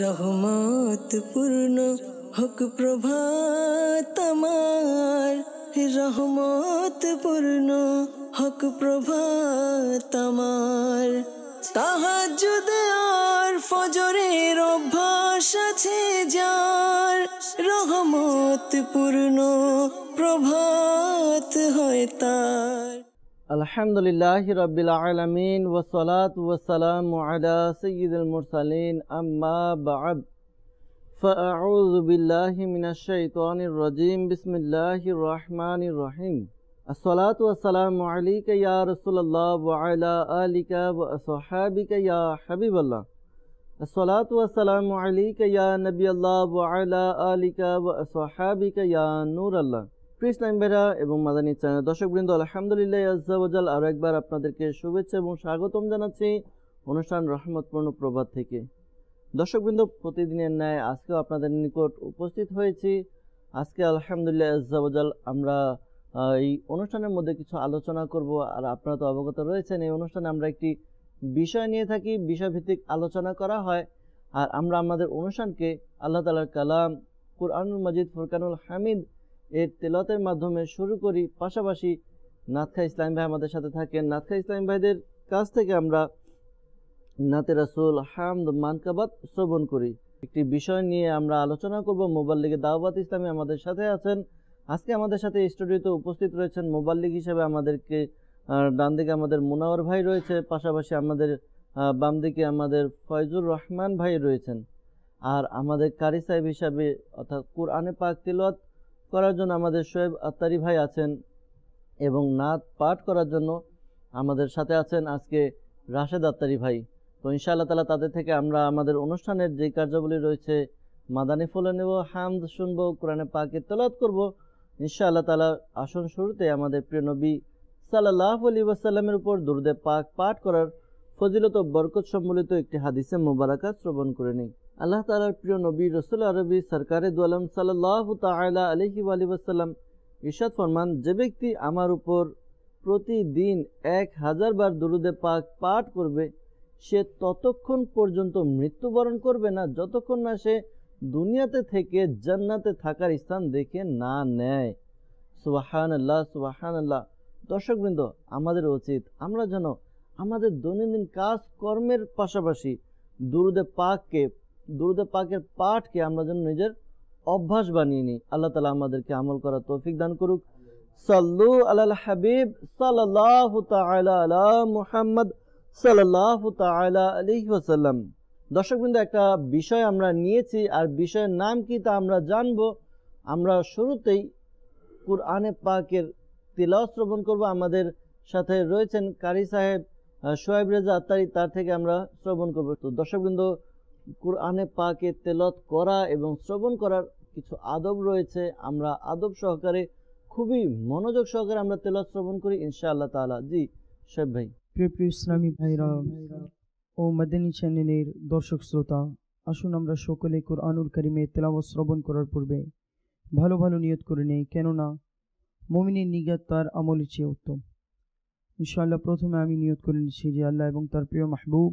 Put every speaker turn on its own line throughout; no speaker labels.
রহমত পূর্ণ হক প্রভাত রহমত পূর্ণ হক প্রভাত আমার আর ফজরের অভ্যাস আছে যার রহমত পূর্ণ
প্রভাত হয় তার الحمد للہ رب وصلاۃ وسلم علی سید المرسلین اما بعد فاعوذ باللہ من الشیطان الرجیم بسم اللہ الرحمن الرحیم الصلاۃ والسلام علیک اللہ وعلی آلک وََ یا حبیب اللہ والسلام علیک یا نبی اللہ وعلی آلک وََ یا نور اللہ প্রিস লাইমবেরা এবং মাদানী চ্যানেল বৃন্দ আলহামদুলিল্লাহ আজাল আরও একবার আপনাদেরকে শুভেচ্ছা এবং স্বাগতম জানাচ্ছি অনুষ্ঠান রহমতপূর্ণ প্রভাত থেকে দর্শকবৃন্দ প্রতিদিনের ন্যায় আজকেও আপনাদের নিকট উপস্থিত হয়েছি আজকে আলহামদুলিল্লাহ আজাল আমরা এই অনুষ্ঠানের মধ্যে কিছু আলোচনা করব আর আপনারা তো অবগত রয়েছেন এই অনুষ্ঠানে আমরা একটি বিষয় নিয়ে থাকি বিষয়ভিত্তিক আলোচনা করা হয় আর আমরা আমাদের অনুষ্ঠানকে আল্লাহ তালার কালাম কুরআনুল মজিদ ফুরকানুল হামিদ এর তেলতের মাধ্যমে শুরু করি পাশাপাশি নাথখা ইসলাম ভাই আমাদের সাথে থাকেন নাথখা ইসলাম ভাইদের কাছ থেকে আমরা নাতে রাসুল হামদ মানকাবাদ শ্রবণ করি একটি বিষয় নিয়ে আমরা আলোচনা করব মোবাল্লিগে দাওয়াত ইসলামী আমাদের সাথে আছেন আজকে আমাদের সাথে স্টুডিওতে উপস্থিত রয়েছেন মোবাল্লিগ হিসেবে আমাদেরকে ডান দিকে আমাদের মুনাওয়ার ভাই রয়েছে পাশাপাশি আমাদের বাম দিকে আমাদের ফয়জুর রহমান ভাই রয়েছেন আর আমাদের কারি সাহেব হিসাবে অর্থাৎ কুরআনে পাক তিলত করার জন্য আমাদের শোয়েব আত্তারি ভাই আছেন এবং নাত পাঠ করার জন্য আমাদের সাথে আছেন আজকে রাশেদ আত্তারি ভাই তো ইনশাআল্লাহ তালা তাদের থেকে আমরা আমাদের অনুষ্ঠানের যে কার্যাবলী রয়েছে মাদানি ফুলে নেব হামদ শুনব কোরআনে পাকে তলাত করব ইনশাআল্লাহ তালা আসন শুরুতে আমাদের প্রিয় নবী সাল্লাহ আলী ওয়াসাল্লামের উপর দুর্দে পাক পাঠ করার ফজিলত বরকত সম্বলিত একটি হাদিসে মোবারাকা শ্রবণ করে নিই আল্লাহ তালার প্রিয় নবী রসুল আরবি সরকারে দুয়ালাম সাল্লাহ তালা আলহি আলিবাসাল্লাম ইরশাদ ফরমান যে ব্যক্তি আমার উপর প্রতিদিন এক হাজার বার দুরুদে পাক পাঠ করবে সে ততক্ষণ পর্যন্ত মৃত্যুবরণ করবে না যতক্ষণ না সে দুনিয়াতে থেকে জান্নাতে থাকার স্থান দেখে না নেয় সুবাহান আল্লাহ সুবাহান আল্লাহ দর্শকবৃন্দ আমাদের উচিত আমরা যেন আমাদের দৈনন্দিন কাজ কর্মের পাশাপাশি দুরুদে পাককে দুরুদ পাকের পাঠকে আমরা যেন নিজের অভ্যাস বানিয়ে নিই আল্লাহ তালা আমাদেরকে আমল করার তৌফিক দান করুক সাল্লু আল হাবিব সাল্লাহ আলা মুহাম্মদ সাল্লাহ তালা আলহি ওসাল্লাম বিন্দু একটা বিষয় আমরা নিয়েছি আর বিষয়ের নাম কি তা আমরা জানব আমরা শুরুতেই কুরআনে পাকের তিলাও শ্রবণ করব আমাদের সাথে রয়েছেন কারি সাহেব সোহেব রেজা আত্মারি তার থেকে আমরা শ্রবণ করব তো দর্শকবৃন্দ কোরআনে পাকে তেলত করা এবং শ্রবণ করার কিছু আদব রয়েছে আমরা আদব সহকারে খুবই মনোযোগ সহকারে আমরা তেলত শ্রবণ করি ইনশাআল্লাহ তালা জি শেব ভাই
প্রিয় প্রিয় ইসলামী ভাইরা ও মাদানী চ্যানেলের দর্শক শ্রোতা আসুন আমরা সকলে কোরআনুল করিমে তেলাওয়াত শ্রবণ করার পূর্বে ভালো ভালো নিয়ত করে নেই কেননা মমিনের নিগাত তার আমলের চেয়ে উত্তম ইনশাআল্লাহ প্রথমে আমি নিয়ত করে নিচ্ছি যে আল্লাহ এবং তার প্রিয় মাহবুব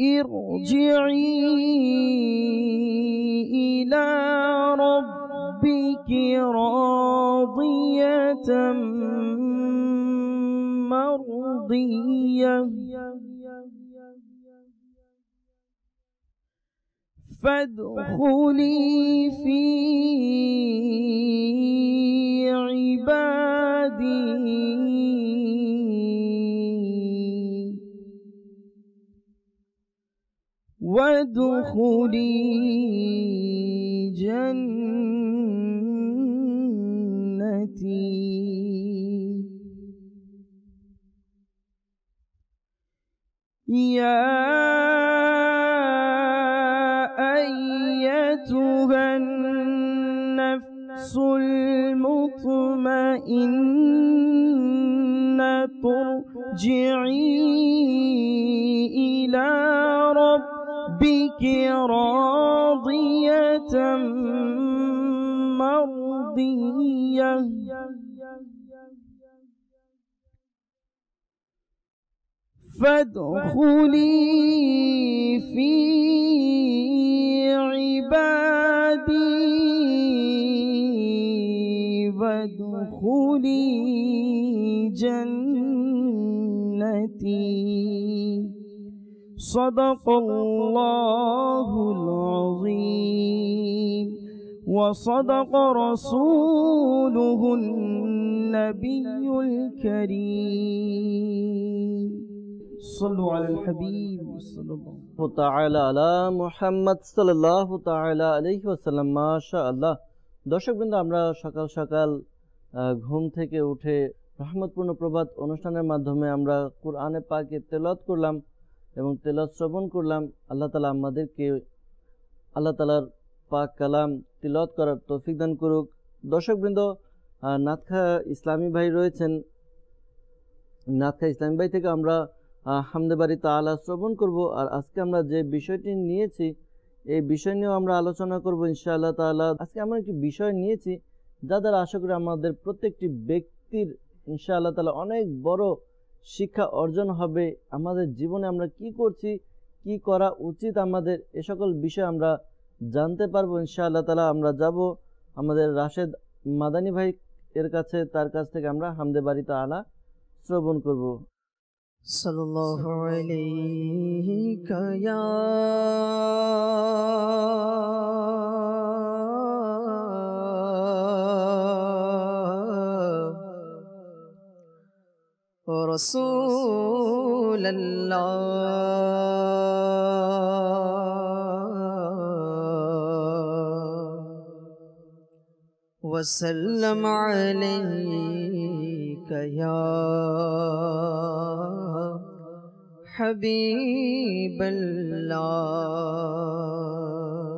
ارجعي إلى ربك راضية مرضية فادخلي في عبادي وادخلي جنتي يا أيتها النفس المطمئنة ترجعي إلى ربك راضية مرضية فادخلي في عبادي وادخلي جنتي صدق الله العظيم وصدق رسوله النبي الكريم صلوا على الحبيب صلى الله
تعالى على محمد صلى الله تعالى عليه وسلم ما شاء الله দর্শক বৃন্দ আমরা সকাল সকাল ঘুম থেকে উঠে রহমতপূর্ণ প্রভাত অনুষ্ঠানের মাধ্যমে আমরা কোরআনে পাকে তেলত করলাম এবং তেলা শ্রবণ করলাম আল্লাহ তালা আমাদেরকে আল্লাহ তালার পাক কালাম তিলত করার তৌফিক দান করুক দর্শকবৃন্দ নাথখা ইসলামী ভাই রয়েছেন নাথখা ইসলামী ভাই থেকে আমরা হামদেবাড়ি আলা শ্রবণ করব আর আজকে আমরা যে বিষয়টি নিয়েছি এই বিষয় নিয়েও আমরা আলোচনা করব ইনশাআল্লাহ তালা আজকে আমরা একটি বিষয় নিয়েছি যা দ্বারা আশা করি আমাদের প্রত্যেকটি ব্যক্তির ইনশাআল্লাহ তালা অনেক বড় শিক্ষা অর্জন হবে আমাদের জীবনে আমরা কি করছি কি করা উচিত আমাদের এ সকল বিষয় আমরা জানতে পারবো ইনশাআল্লাহ তালা আমরা যাব আমাদের রাশেদ মাদানী ভাই এর কাছে তার কাছ থেকে আমরা হামদে বাড়িতে আনা শ্রবণ করব
সাল্লাল্লাহু আলাইহি رسول اللہ وسلم علیک یا حبیب اللہ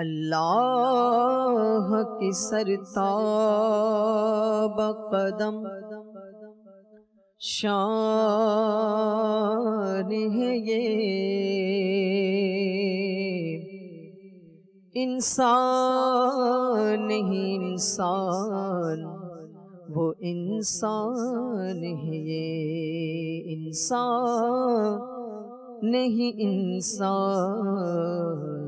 اللہ کی قدم بقدم ہے یہ انسان نہیں انسان وہ انسان ہے یہ انسان نہیں انسان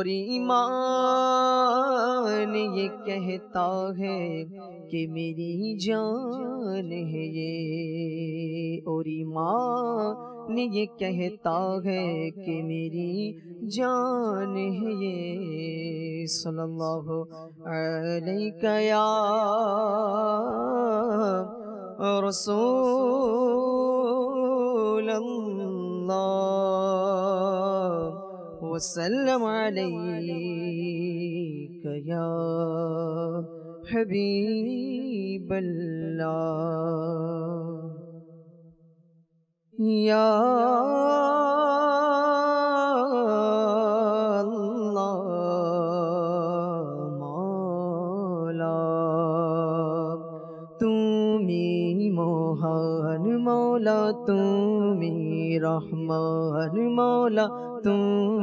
اور ایمان یہ کہتا ہے کہ میری جان ہے یہ اور ایمان یہ کہتا ہے کہ میری جان ہے یہ صلی اللہ علیہ یا رسول اللہ وسلم عليك يا حبيب الله يا الله مولا تومي موهان مولا تومي رحمان مولا تمی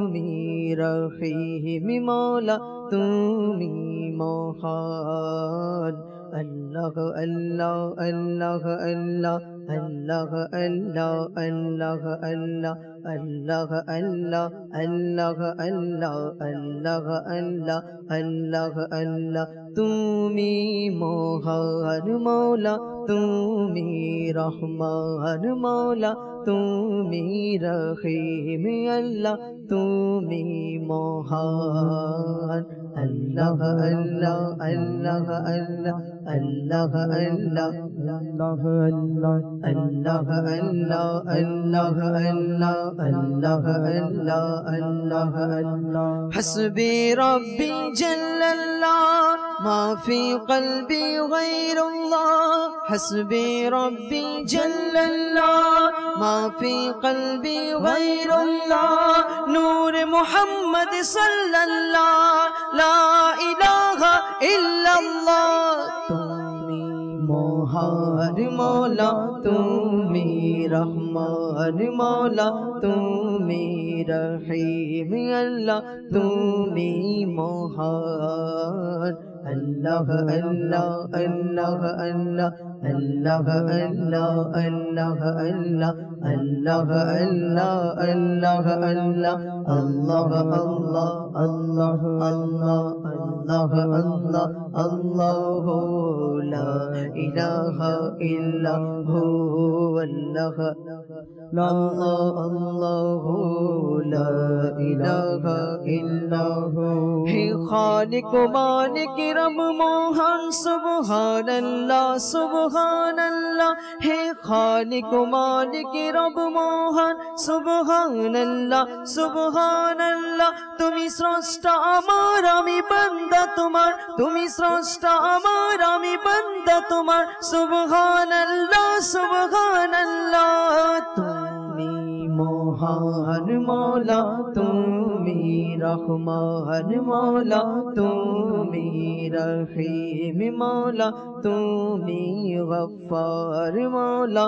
تم میر مالا تمار اللہ اللہ اللہ اللہ اللہ اللہ اللہ اللہ اللہ اللہ اللہ اللہ اللہ اللہ اللہ اللہ تمی موہر مولا تمی رحمان مولا تمی رحیم اللہ تمی موہر اللہ اللہ اللہ اللہ الله الله الله الله الله الله الله الله الله الله حسبي ربي جل الله ما في قلبي غير الله حسبي ربي جل الله ما في قلبي غير الله نور محمد صلى الله لا إله إلا الله ہار مولا تم میرا مار مولا تم میرا حم اللہ تم می مہار اللہ اللہ اللہ اللہ اللہ اللہ اللہ اللہ اللہ اللہ اللہ اللہ اللہ اللہ اللہ اللہ اللہ اللہ اللہ اللہ لا لا الہ الہ الا الا خالق مالک رب موہن کم کھان سم সুবহানাল্লাহ হে খালিক মালিক রব মহান সুবহানাল্লাহ সুবহানাল্লাহ তুমি স্রষ্টা আমার আমি বান্দা তোমার তুমি স্রষ্টা আমার আমি বান্দা তোমার সুবহানাল্লাহ সুবহানাল্লাহ তুমি ہر مولا تم میرمان مولا تم رحیم مولا تم غفار مولا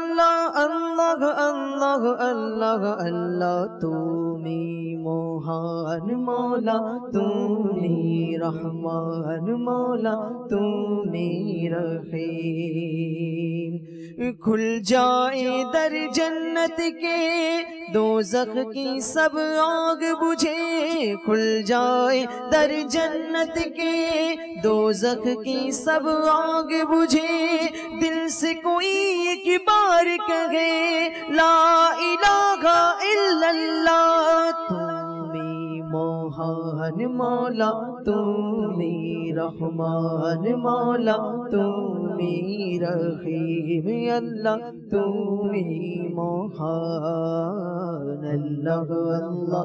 আল্লাহ আল্লাহ আল্লাহ আল্লাহ আল্লাহ তু موہان مولا تم رحمان مولا تم میرے کھل جائے در جنت کے دو زخ کی سب آگ بجھے کھل جائے در جنت کے دو زخ کی سب آگ بجھے دل سے کوئی ایک بار کہے لا الہ الا اللہ তুমি মোহন মৌলা তুমি রহমান মৌলা তুমি রহিম আল্লাহ তুমি মোহন আল্লাহ আল্লাহ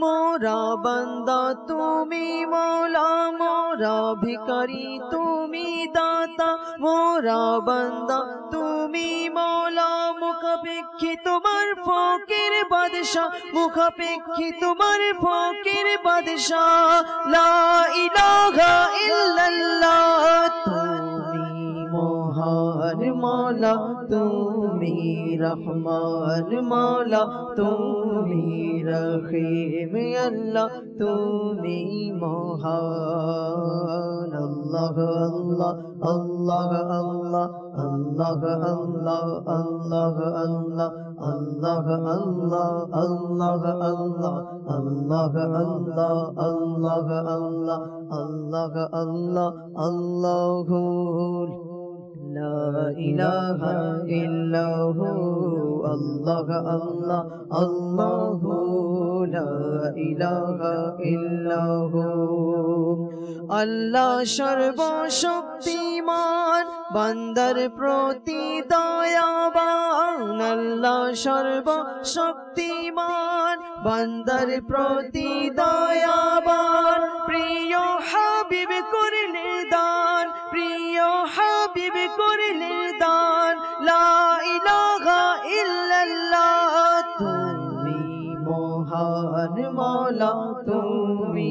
মোরা বন্দ তুমি মোলা মোরা ভিকারি তুমি দাতা মোরা বন্দ তুমি মোলা মুখাপেক্ষী তোমার ফকির বাদশাহ মুখাপেক্ষী তোমার ফকির বাদশা লা ইলাহা ইল্লাল্লাহ রহমান মালা তুমি রহমান মালা তুমি রহিম আল্লাহ তুমি মহান আল্লাহ আল্লাহ আল্লাহ আল্লাহ আল্লাহ আল্লাহ আল্লাহ আল্লাহ আল্লাহ আল্লাহ আল্লাহ আল্লাহ আল্লাহ আল্লাহ আল্লাহ আল্লাহ আল্লাহ আল্লাহ আল্লাহ لا إله إلا هو الله الله الله لا إله إلا هو الله شرب شبتيمان বান্দার প্রতি দয়াবান আল্লাহ সর্ব শক্তিমান বান্দার প্রতি দয়াবান প্রিয় হাবিব করলে দান حبیب کرل دان لا الہ الا اللہ تنمی موہان مولا تنمی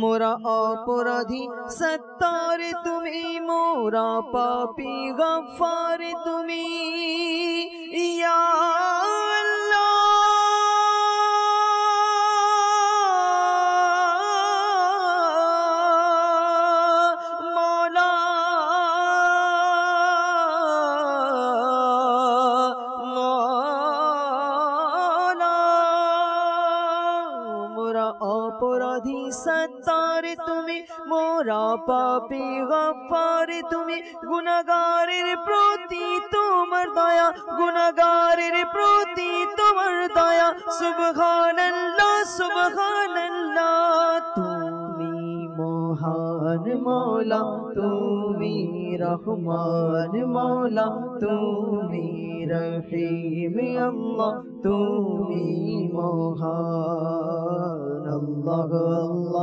মোরা অপরাধী সত্তারে তুমি মোরা পাপি গফারে তুমি پاپی واری تمہیں گنگاری روتی تو مردیا گنگاری روتی تو مردایا شبحان شبحان تمہیں مہان مولا تیرمان مولا تم میرا تمہیں مہار اللہ گلہ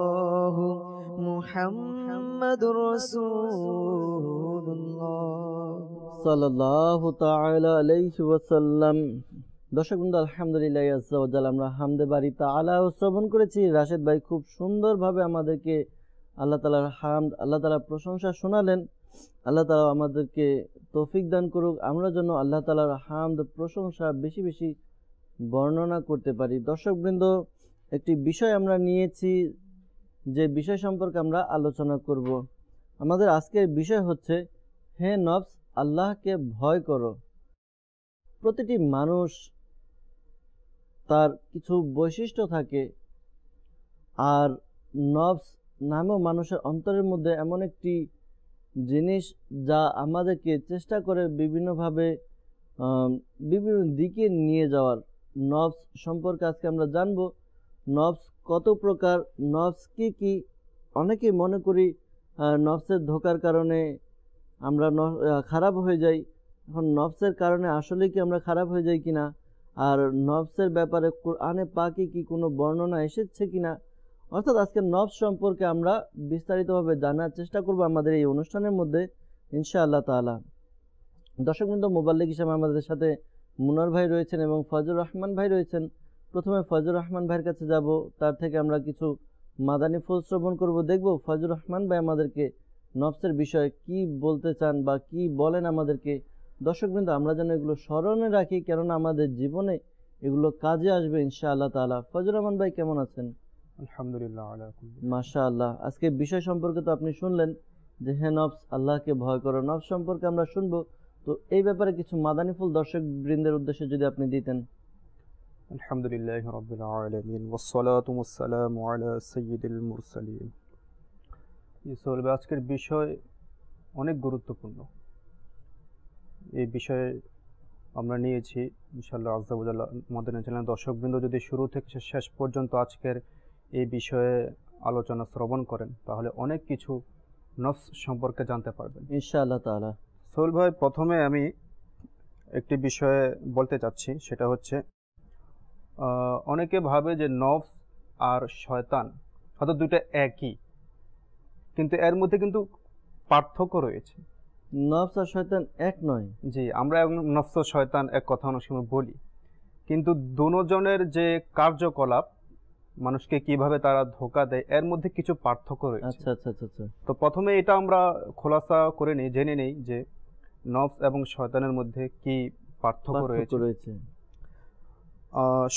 محمد رسول الله
صلى الله تعالى عليه وسلم দর্শকবৃন্দ আলহামদুলিল্লাহ আজ্জাল আমরা হামদে বাড়ি তালা শ্রবণ করেছি রাশেদ ভাই খুব সুন্দরভাবে আমাদেরকে আল্লাহ তালার হামদ আল্লাহ তালার প্রশংসা শোনালেন আল্লাহ তালা আমাদেরকে তৌফিক দান করুক আমরা যেন আল্লাহ তালার হামদ প্রশংসা বেশি বেশি বর্ণনা করতে পারি দর্শকবৃন্দ একটি বিষয় আমরা নিয়েছি যে বিষয় সম্পর্কে আমরা আলোচনা করব আমাদের আজকের বিষয় হচ্ছে হে নফস আল্লাহকে ভয় করো প্রতিটি মানুষ তার কিছু বৈশিষ্ট্য থাকে আর নফস নামেও মানুষের অন্তরের মধ্যে এমন একটি জিনিস যা আমাদেরকে চেষ্টা করে বিভিন্নভাবে বিভিন্ন দিকে নিয়ে যাওয়ার নবস সম্পর্কে আজকে আমরা জানব নবস কত প্রকার নফস কি কি অনেকে মনে করি নফসের ধোকার কারণে আমরা খারাপ হয়ে যাই এখন নফসের কারণে আসলে কি আমরা খারাপ হয়ে যাই কিনা আর নফসের ব্যাপারে কোরআনে পাকে কি কোনো বর্ণনা এসেছে কিনা অর্থাৎ আজকে নফস সম্পর্কে আমরা বিস্তারিতভাবে জানার চেষ্টা করব আমাদের এই অনুষ্ঠানের মধ্যে ইনশাআল্লাহ তালা দর্শকবৃন্দ মোবাল্লিক হিসাবে আমাদের সাথে মুনার ভাই রয়েছেন এবং ফজল রহমান ভাই রয়েছেন প্রথমে ফয়জুর রহমান ভাইয়ের কাছে যাব তার থেকে আমরা কিছু মাদানী ফুল শ্রবণ করব দেখব ফয়জুর রহমান ভাই আমাদেরকে নফসের বিষয়ে কি বলতে চান বা কি বলেন আমাদেরকে দর্শকবৃন্দ আমরা যেন এগুলো স্মরণে রাখি কেননা আমাদের জীবনে এগুলো কাজে আসবে ইনশা আল্লাহ তালা ফজর রহমান ভাই কেমন আছেন মাসা আল্লাহ আজকে বিষয় সম্পর্কে তো আপনি শুনলেন যে হ্যাঁ নফস আল্লাহকে ভয় করো নফ সম্পর্কে আমরা শুনবো তো এই ব্যাপারে কিছু মাদানী ফুল দর্শক বৃন্দের
উদ্দেশ্যে যদি আপনি দিতেন الحمد لله رب العالمين والصلاة والسلام على سيد المرسلين ইসলবে আজকের বিষয় অনেক গুরুত্বপূর্ণ এই বিষয়ে আমরা নিয়েছি ইনশাল্লাহ আজাবুজাল্লাহ মদিনা চ্যানেল দর্শকবৃন্দ যদি শুরু থেকে শেষ পর্যন্ত আজকের এই বিষয়ে আলোচনা শ্রবণ করেন তাহলে অনেক কিছু নফস সম্পর্কে জানতে পারবেন ইনশাআল্লাহ তালা সোহেল ভাই প্রথমে আমি একটি বিষয়ে বলতে চাচ্ছি সেটা হচ্ছে অনেকে ভাবে যে নফস আর শয়তান হয়তো দুটো একই কিন্তু এর মধ্যে কিন্তু পার্থক্য রয়েছে নফস আর শয়তান এক নয় জি আমরা নফস শয়তান এক কথা অনেক সময় বলি কিন্তু দুজনের যে কার্যকলাপ মানুষকে কিভাবে তারা ধোকা দেয় এর মধ্যে কিছু পার্থক্য রয়েছে আচ্ছা আচ্ছা আচ্ছা, আচ্ছা। তো প্রথমে এটা আমরা খোলাসা করে নিই জেনে নেই যে নফস এবং শয়তানের মধ্যে কি পার্থক্য রয়েছে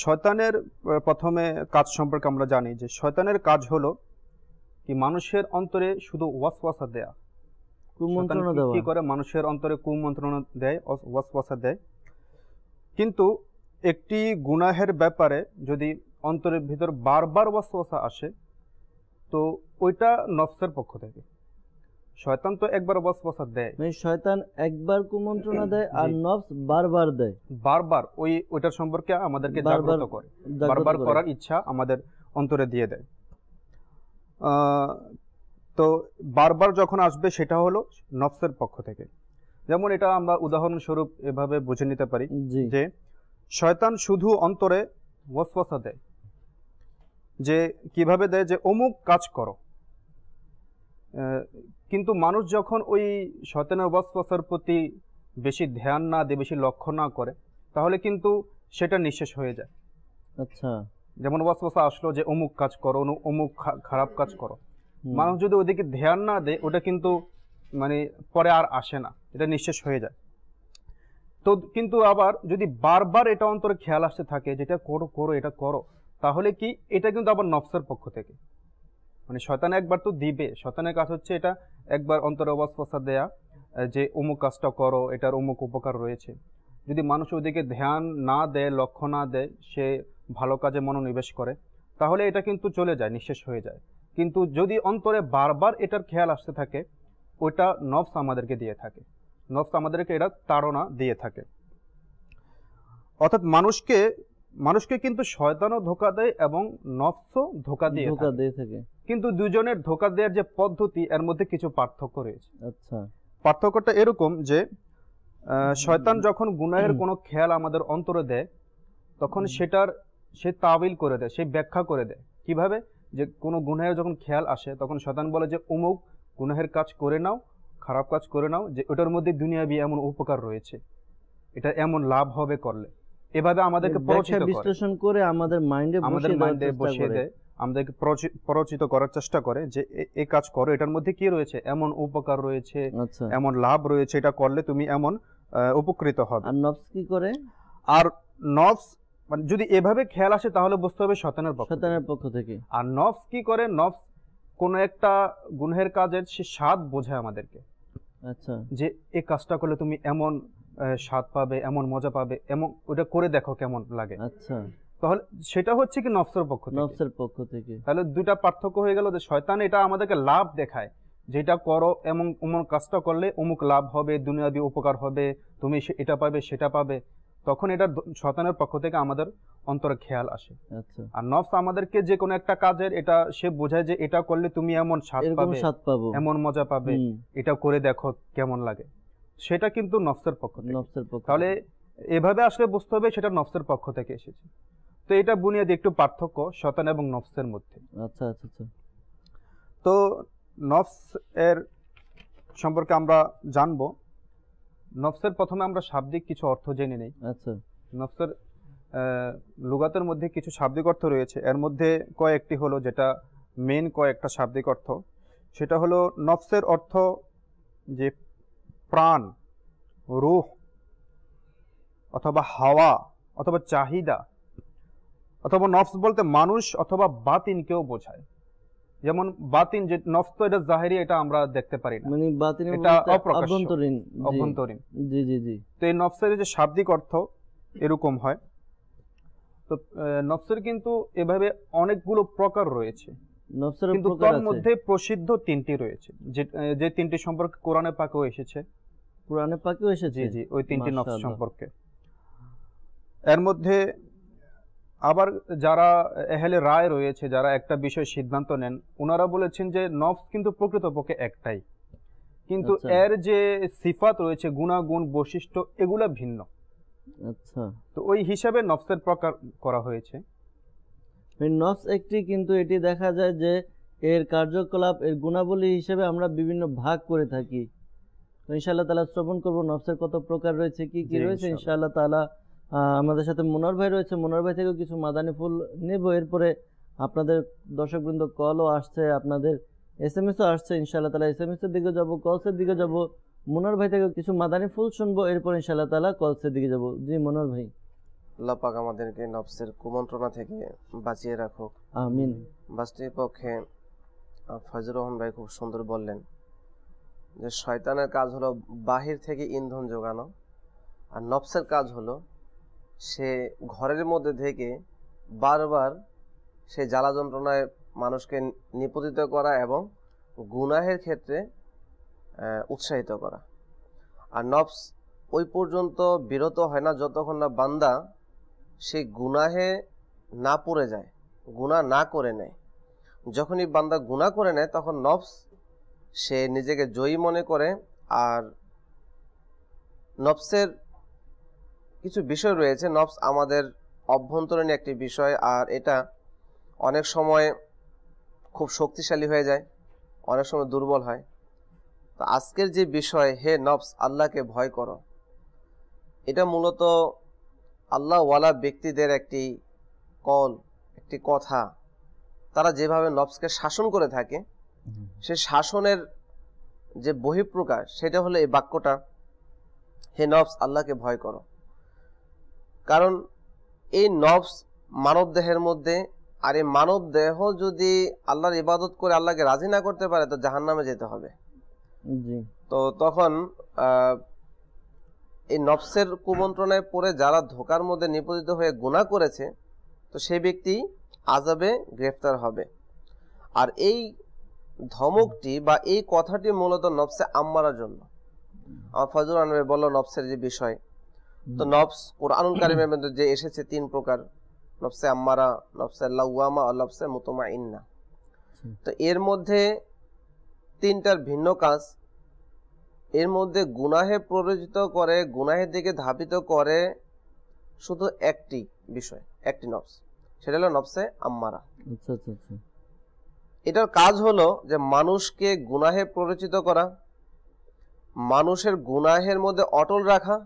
শয়তানের প্রথমে কাজ সম্পর্কে আমরা জানি যে শয়তানের কাজ হলো কি মানুষের অন্তরে শুধু ওয়াসওয়াসা দেয়া কুমন্ত্রণা কি করে মানুষের অন্তরে কুমন্ত্রণা দেয় ওয়াসওয়াসা দেয় কিন্তু একটি গুনাহের ব্যাপারে যদি অন্তরের ভিতর বারবার ওয়াসওয়াসা আসে তো ওইটা নফসের পক্ষ থেকে শয়তান তো একবার বসবসাত দেয় মানে শয়তান একবার কুমন্ত্রণা দেয় আর নফস বারবার দেয় বারবার ওই ওটার সম্পর্কে আমাদেরকে জাগ্রত করে বারবার করার ইচ্ছা আমাদের অন্তরে দিয়ে দেয় তো বারবার যখন আসবে সেটা হলো নফসের পক্ষ থেকে যেমন এটা আমরা উদাহরণস্বরূপ এভাবে বুঝে নিতে পারি যে শয়তান শুধু অন্তরে ওয়াসওয়াসা দেয় যে কিভাবে দেয় যে অমুক কাজ করো কিন্তু মানুষ যখন ওই শতেনবস্পসের প্রতি বেশি ধ্যান না দিয়ে বেশি লক্ষ্য না করে তাহলে কিন্তু সেটা নিঃশেষ হয়ে যায় আচ্ছা যেমন ওয়াসওয়াসা আসলো যে অমুক কাজ করো অমুক খারাপ কাজ করো মানুষ যদি ওদিকে ধ্যান না দেয় ওটা কিন্তু মানে পরে আর আসে না এটা নিঃশেষ হয়ে যায় তো কিন্তু আবার যদি বারবার এটা অন্তরে খেয়াল আসতে থাকে যেটা করো করো এটা করো তাহলে কি এটা কিন্তু আবার নফসের পক্ষ থেকে মানে শয়তান একবার তো দিবে শয়তানের কাজ হচ্ছে এটা একবার অন্তরে প্রসাদ দেয়া যে অমুক কাজটা করো এটার অমুক উপকার রয়েছে যদি মানুষ ওদিকে ধ্যান না দেয় লক্ষ্য না দেয় সে ভালো কাজে মনোনিবেশ করে তাহলে এটা কিন্তু চলে যায় নিঃশেষ হয়ে যায় কিন্তু যদি অন্তরে বারবার এটার খেয়াল আসতে থাকে ওটা নফস আমাদেরকে দিয়ে থাকে নফস আমাদেরকে এটা তাড়না দিয়ে থাকে অর্থাৎ মানুষকে মানুষকে কিন্তু শয়তানও ধোকা দেয় এবং নফসও ধোকা দিয়ে ধোকা দিয়ে থাকে কিন্তু দুজনের ধোকা দেওয়ার যে পদ্ধতি এর মধ্যে কিছু পার্থক্য রয়েছে আচ্ছা পার্থক্যটা এরকম যে শয়তান যখন গুনাহের কোনো খেয়াল আমাদের অন্তরে দেয় তখন সেটার সে তাবিল করে দেয় সে ব্যাখ্যা করে দেয় কিভাবে যে কোনো গুনাহের যখন খেয়াল আসে তখন শয়তান বলে যে অমুক গুনাহের কাজ করে নাও খারাপ কাজ করে নাও যে ওটার মধ্যে দুনিয়া দুনিয়াবি এমন উপকার রয়েছে এটা এমন লাভ হবে করলে এভাবে আমাদেরকে বিশ্লেষণ
করে আমাদের মাইন্ডে আমাদের মাইন্ডে বসিয়ে দেয়
আমাদেরকে প্ররোচিত করার চেষ্টা করে যে এই কাজ করো এটার মধ্যে কি রয়েছে এমন উপকার রয়েছে আচ্ছা। এমন লাভ রয়েছে এটা করলে তুমি এমন উপকৃত হবে আর নফস কি করে আর নফস মানে যদি এভাবে খেয়াল আসে তাহলে বুঝতে হবে শতানের পক্ষ শতানের পক্ষ থেকে আর নফস কি করে নফস কোন একটা গুণের কাজের সে স্বাদ বোঝায় আমাদেরকে আচ্ছা যে এই কাজটা করলে তুমি এমন স্বাদ পাবে এমন মজা পাবে এমন ওটা করে দেখো কেমন লাগে আচ্ছা তাহলে সেটা হচ্ছে কি নফসের পক্ষ থেকে নফসের পক্ষ থেকে তাহলে দুটা পার্থক্য হয়ে গেল যে শয়তান এটা আমাদেরকে লাভ দেখায় যেটা করো এবং অমন কাজটা করলে অমুক লাভ হবে দুনিয়াবি উপকার হবে তুমি এটা পাবে সেটা পাবে তখন এটা শয়তানের পক্ষ থেকে আমাদের অন্তরে খেয়াল আসে আচ্ছা। আর নফস আমাদেরকে যে কোনো একটা কাজের এটা সে বোঝায় যে এটা করলে তুমি এমন স্বাদ পাবে এমন মজা পাবে এটা করে দেখো কেমন লাগে সেটা কিন্তু নফসের পক্ষ থেকে নফসের পক্ষ তাহলে এভাবে আসলে বুঝতে হবে সেটা নফসের পক্ষ থেকে এসেছে তো এটা বুনিয়াদি একটু পার্থক্য শতান এবং নফসের মধ্যে আচ্ছা আচ্ছা আচ্ছা তো নফস এর সম্পর্কে আমরা জানব নফসের প্রথমে আমরা শাব্দিক কিছু অর্থ জেনে নেই আচ্ছা নফসের লুগাতের মধ্যে কিছু শাব্দিক অর্থ রয়েছে এর মধ্যে কয়েকটি হলো যেটা মেন কয়েকটা শাব্দিক অর্থ সেটা হলো নফসের অর্থ যে প্রাণ রুহ অথবা হাওয়া অথবা চাহিদা অথবা নফস বলতে মানুষ অথবা বাতিনকেও বোঝায় যেমন বাতিন যে নফস তো এটা জাহেরি এটা আমরা দেখতে পারি না মানে বাতিন এটা অভ্যন্তরীণ অভ্যন্তরীণ জি জি জি তো এই নফসের যে শাব্দিক অর্থ এরকম হয় তো নফসের কিন্তু এভাবে অনেকগুলো প্রকার রয়েছে নফসের কিন্তু তার মধ্যে প্রসিদ্ধ তিনটি রয়েছে যে তিনটি সম্পর্কে কোরআনে পাকেও এসেছে কোরআনে পাকেও এসেছে জি জি ওই তিনটি নফস সম্পর্কে এর মধ্যে আবার যারা এহেলে রায় রয়েছে যারা একটা বিষয় সিদ্ধান্ত নেন ওনারা বলেছেন যে নফস কিন্তু প্রকৃতপক্ষে একটাই কিন্তু আচ্ছা। এর যে সিফাত রয়েছে গুণাগুণ বৈশিষ্ট্য এগুলা ভিন্ন আচ্ছা তো ওই হিসাবে নফসের প্রকার করা হয়েছে নফস একটি কিন্তু
এটি দেখা যায় যে এর কার্যকলাপ এর গুণাবলী হিসেবে আমরা বিভিন্ন ভাগ করে থাকি ইনশাআল্লাহ তাআলা শ্রবণ করব নফসের কত প্রকার রয়েছে কি কি রয়েছে ইনশাআল্লাহ তাআলা আমাদের সাথে মনোর ভাই রয়েছে মনোর ভাই থেকেও কিছু মাদানি ফুল নেব এরপরে আপনাদের দর্শকবৃন্দ কলও আসছে আপনাদের এস এম এসও আসছে ইনশাআল্লাহ তালা এস এম এসের দিকে যাবো কলসের দিকে যাব মনোর ভাই থেকে কিছু মাদানি ফুল শুনবো এরপর ইনশাআল্লাহ তালা কলসের দিকে যাবো জি মনোর ভাই
আল্লাহ পাক আমাদেরকে নফসের কুমন্ত্রণা থেকে বাঁচিয়ে রাখুক আমিন বাস্তবের পক্ষে ফজর রহমান ভাই খুব সুন্দর বললেন যে শয়তানের কাজ হলো বাহির থেকে ইন্ধন যোগানো আর নফসের কাজ হলো সে ঘরের মধ্যে থেকে বারবার সে জ্বালা যন্ত্রণায় মানুষকে নিপতিত করা এবং গুনাহের ক্ষেত্রে উৎসাহিত করা আর নফস ওই পর্যন্ত বিরত হয় না যতক্ষণ না বান্দা সে গুনাহে না পড়ে যায় গুণা না করে নেয় যখনই বান্দা গুণা করে নেয় তখন নফস সে নিজেকে জয়ী মনে করে আর নফসের কিছু বিষয় রয়েছে নফস আমাদের অভ্যন্তরীণ একটি বিষয় আর এটা অনেক সময় খুব শক্তিশালী হয়ে যায় অনেক সময় দুর্বল হয় তো আজকের যে বিষয় হে নফস আল্লাহকে ভয় করো এটা মূলত আল্লাহওয়ালা ব্যক্তিদের একটি কল একটি কথা তারা যেভাবে নফসকে শাসন করে থাকে সে শাসনের যে বহিঃপ্রকাশ সেটা হলো এই বাক্যটা হে নফস আল্লাহকে ভয় করো কারণ এই নফস মানব দেহের মধ্যে আর এই মানব দেহ যদি আল্লাহর ইবাদত করে আল্লাহকে রাজি না করতে পারে তো জাহান নামে যেতে হবে তো তখন এই নফসের কুমন্ত্রণায় পড়ে যারা ধোকার মধ্যে নিপতিত হয়ে গুণা করেছে তো সেই ব্যক্তি আজাবে গ্রেফতার হবে আর এই ধমকটি বা এই কথাটি মূলত নফসে আম্মারার জন্য আমার ফজল আনবে বলল নফসের যে বিষয় তো নফস কোরআনুল কারিমের মধ্যে যে এসেছে তিন প্রকার নফসে আম্মারা নফসে লাউয়ামা ও নফসে মুতমা ইন্না তো এর মধ্যে তিনটার ভিন্ন কাজ এর মধ্যে গুনাহে প্ররোচিত করে গুনাহের দিকে ধাবিত করে শুধু একটি বিষয় একটি নফস সেটা হলো নফসে আম্মারা আচ্ছা, আচ্ছা, আচ্ছা। এটার কাজ হলো যে মানুষকে গুনাহে প্ররোচিত করা মানুষের গুনাহের মধ্যে অটল রাখা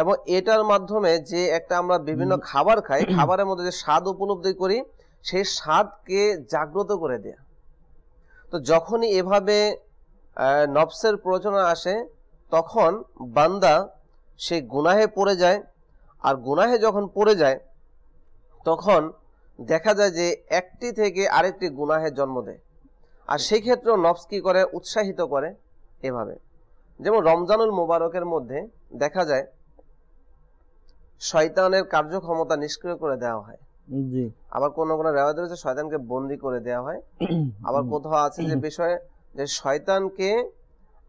এবং এটার মাধ্যমে যে একটা আমরা বিভিন্ন খাবার খাই খাবারের মধ্যে যে স্বাদ উপলব্ধি করি সেই স্বাদকে জাগ্রত করে দেয়া তো যখনই এভাবে নফসের প্ররোচনা আসে তখন বান্দা সে গুনাহে পড়ে যায় আর গুনাহে যখন পড়ে যায় তখন দেখা যায় যে একটি থেকে আরেকটি গুনাহে জন্ম দেয় আর সেই ক্ষেত্রে নফস কি করে উৎসাহিত করে এভাবে যেমন রমজানুল মোবারকের মধ্যে দেখা যায় শয়তানের কার্যক্ষমতা নিষ্ক্রিয় করে দেওয়া হয় জি আবার কোন কোন রেওয়াজ রয়েছে শয়তানকে বন্দি করে দেওয়া হয় আবার কোথাও আছে যে বিষয়ে যে শয়তানকে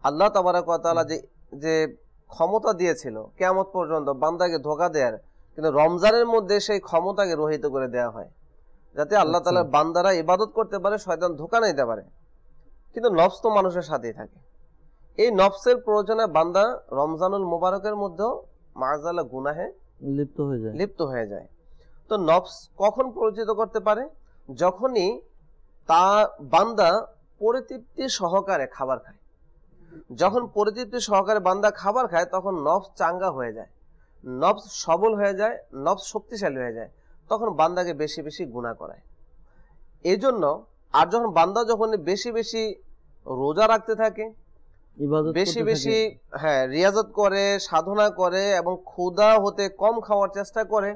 আল্লাহ তাবারাকালা যে যে ক্ষমতা দিয়েছিল কেমত পর্যন্ত বান্দাকে ধোকা দেয়ার কিন্তু রমজানের মধ্যে সেই ক্ষমতাকে রহিত করে দেওয়া হয় যাতে আল্লাহ আচ্ছা। তালার বান্দারা ইবাদত করতে পারে শয়তান ধোকা নিতে পারে কিন্তু নফস তো মানুষের সাথেই থাকে এই নফসের প্রয়োজনে বান্দা রমজানুল মোবারকের মধ্যেও মাজালা গুনাহে লিপ্ত হয়ে যায় লিপ্ত হয়ে যায় তো নফস কখন পরিচিত করতে পারে যখনই তা বান্দা পরিতৃপ্তি সহকারে খাবার খায় যখন পরিতৃপ্তি সহকারে বান্দা খাবার খায় তখন নফস চাঙ্গা হয়ে যায় নফস সবল হয়ে যায় নফস শক্তিশালী হয়ে যায় তখন বান্দাকে বেশি বেশি গুণা করায় এই জন্য আর যখন বান্দা যখন বেশি বেশি রোজা রাখতে থাকে বেশি বেশি হ্যাঁ রিয়াজত করে সাধনা করে এবং ক্ষুধা হতে কম খাওয়ার চেষ্টা করে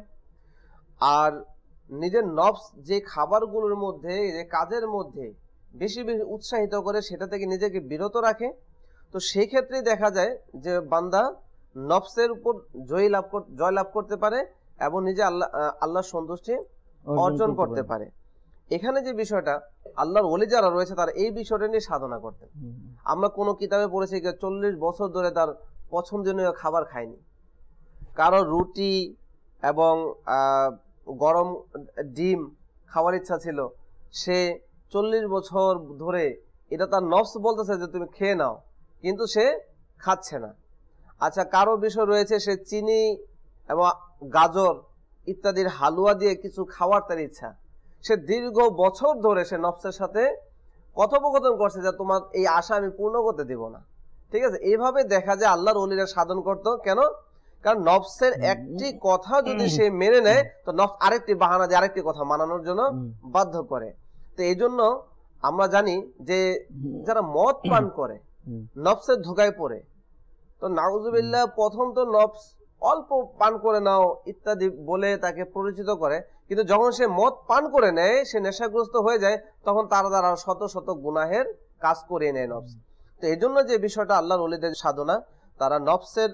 আর নিজের নফস যে খাবারগুলোর মধ্যে যে কাজের মধ্যে বেশি বেশি উৎসাহিত করে সেটা থেকে নিজেকে বিরত রাখে তো সেই ক্ষেত্রে দেখা যায় যে বান্দা নফসের উপর জয় লাভ জয় লাভ করতে পারে এবং নিজে আল্লাহ আল্লাহর সন্তুষ্টি অর্জন করতে পারে এখানে যে বিষয়টা আল্লাহর ওলি যারা রয়েছে তারা এই বিষয়টা নিয়ে সাধনা করতেন আমরা কোনো কিতাবে পড়েছি চল্লিশ বছর ধরে তার পছন্দনীয় খাবার খায়নি কারো রুটি এবং গরম ডিম খাওয়ার ইচ্ছা ছিল সে চল্লিশ বছর ধরে এটা তার নফস বলতেছে যে তুমি খেয়ে নাও কিন্তু সে খাচ্ছে না আচ্ছা কারো বিষয় রয়েছে সে চিনি এবং গাজর ইত্যাদির হালুয়া দিয়ে কিছু খাওয়ার তার ইচ্ছা সে দীর্ঘ বছর ধরে সে নফসের সাথে কথোপকথন করছে যে তোমার এই আশা আমি পূর্ণ করতে দেব না ঠিক আছে এইভাবে দেখা যায় আল্লাহর অলিরা সাধন করত কেন কারণ নফসের একটি কথা যদি সে মেনে নেয় তো নফ আরেকটি বাহানা যে আরেকটি কথা মানানোর জন্য বাধ্য করে তো এই জন্য আমরা জানি যে যারা মদ পান করে নফসের ধোকায় পড়ে তো নাউজুবিল্লাহ প্রথম তো নফস অল্প পান করে নাও ইত্যাদি বলে তাকে পরিচিত করে কিন্তু যখন সে মদ পান করে নেয় সে নেশাগ্রস্ত হয়ে যায় তখন তার দ্বারা শত শত গুনাহের কাজ করিয়ে নেয় নফস তো এই জন্য যে বিষয়টা আল্লাহর অলিদের সাধনা তারা নফসের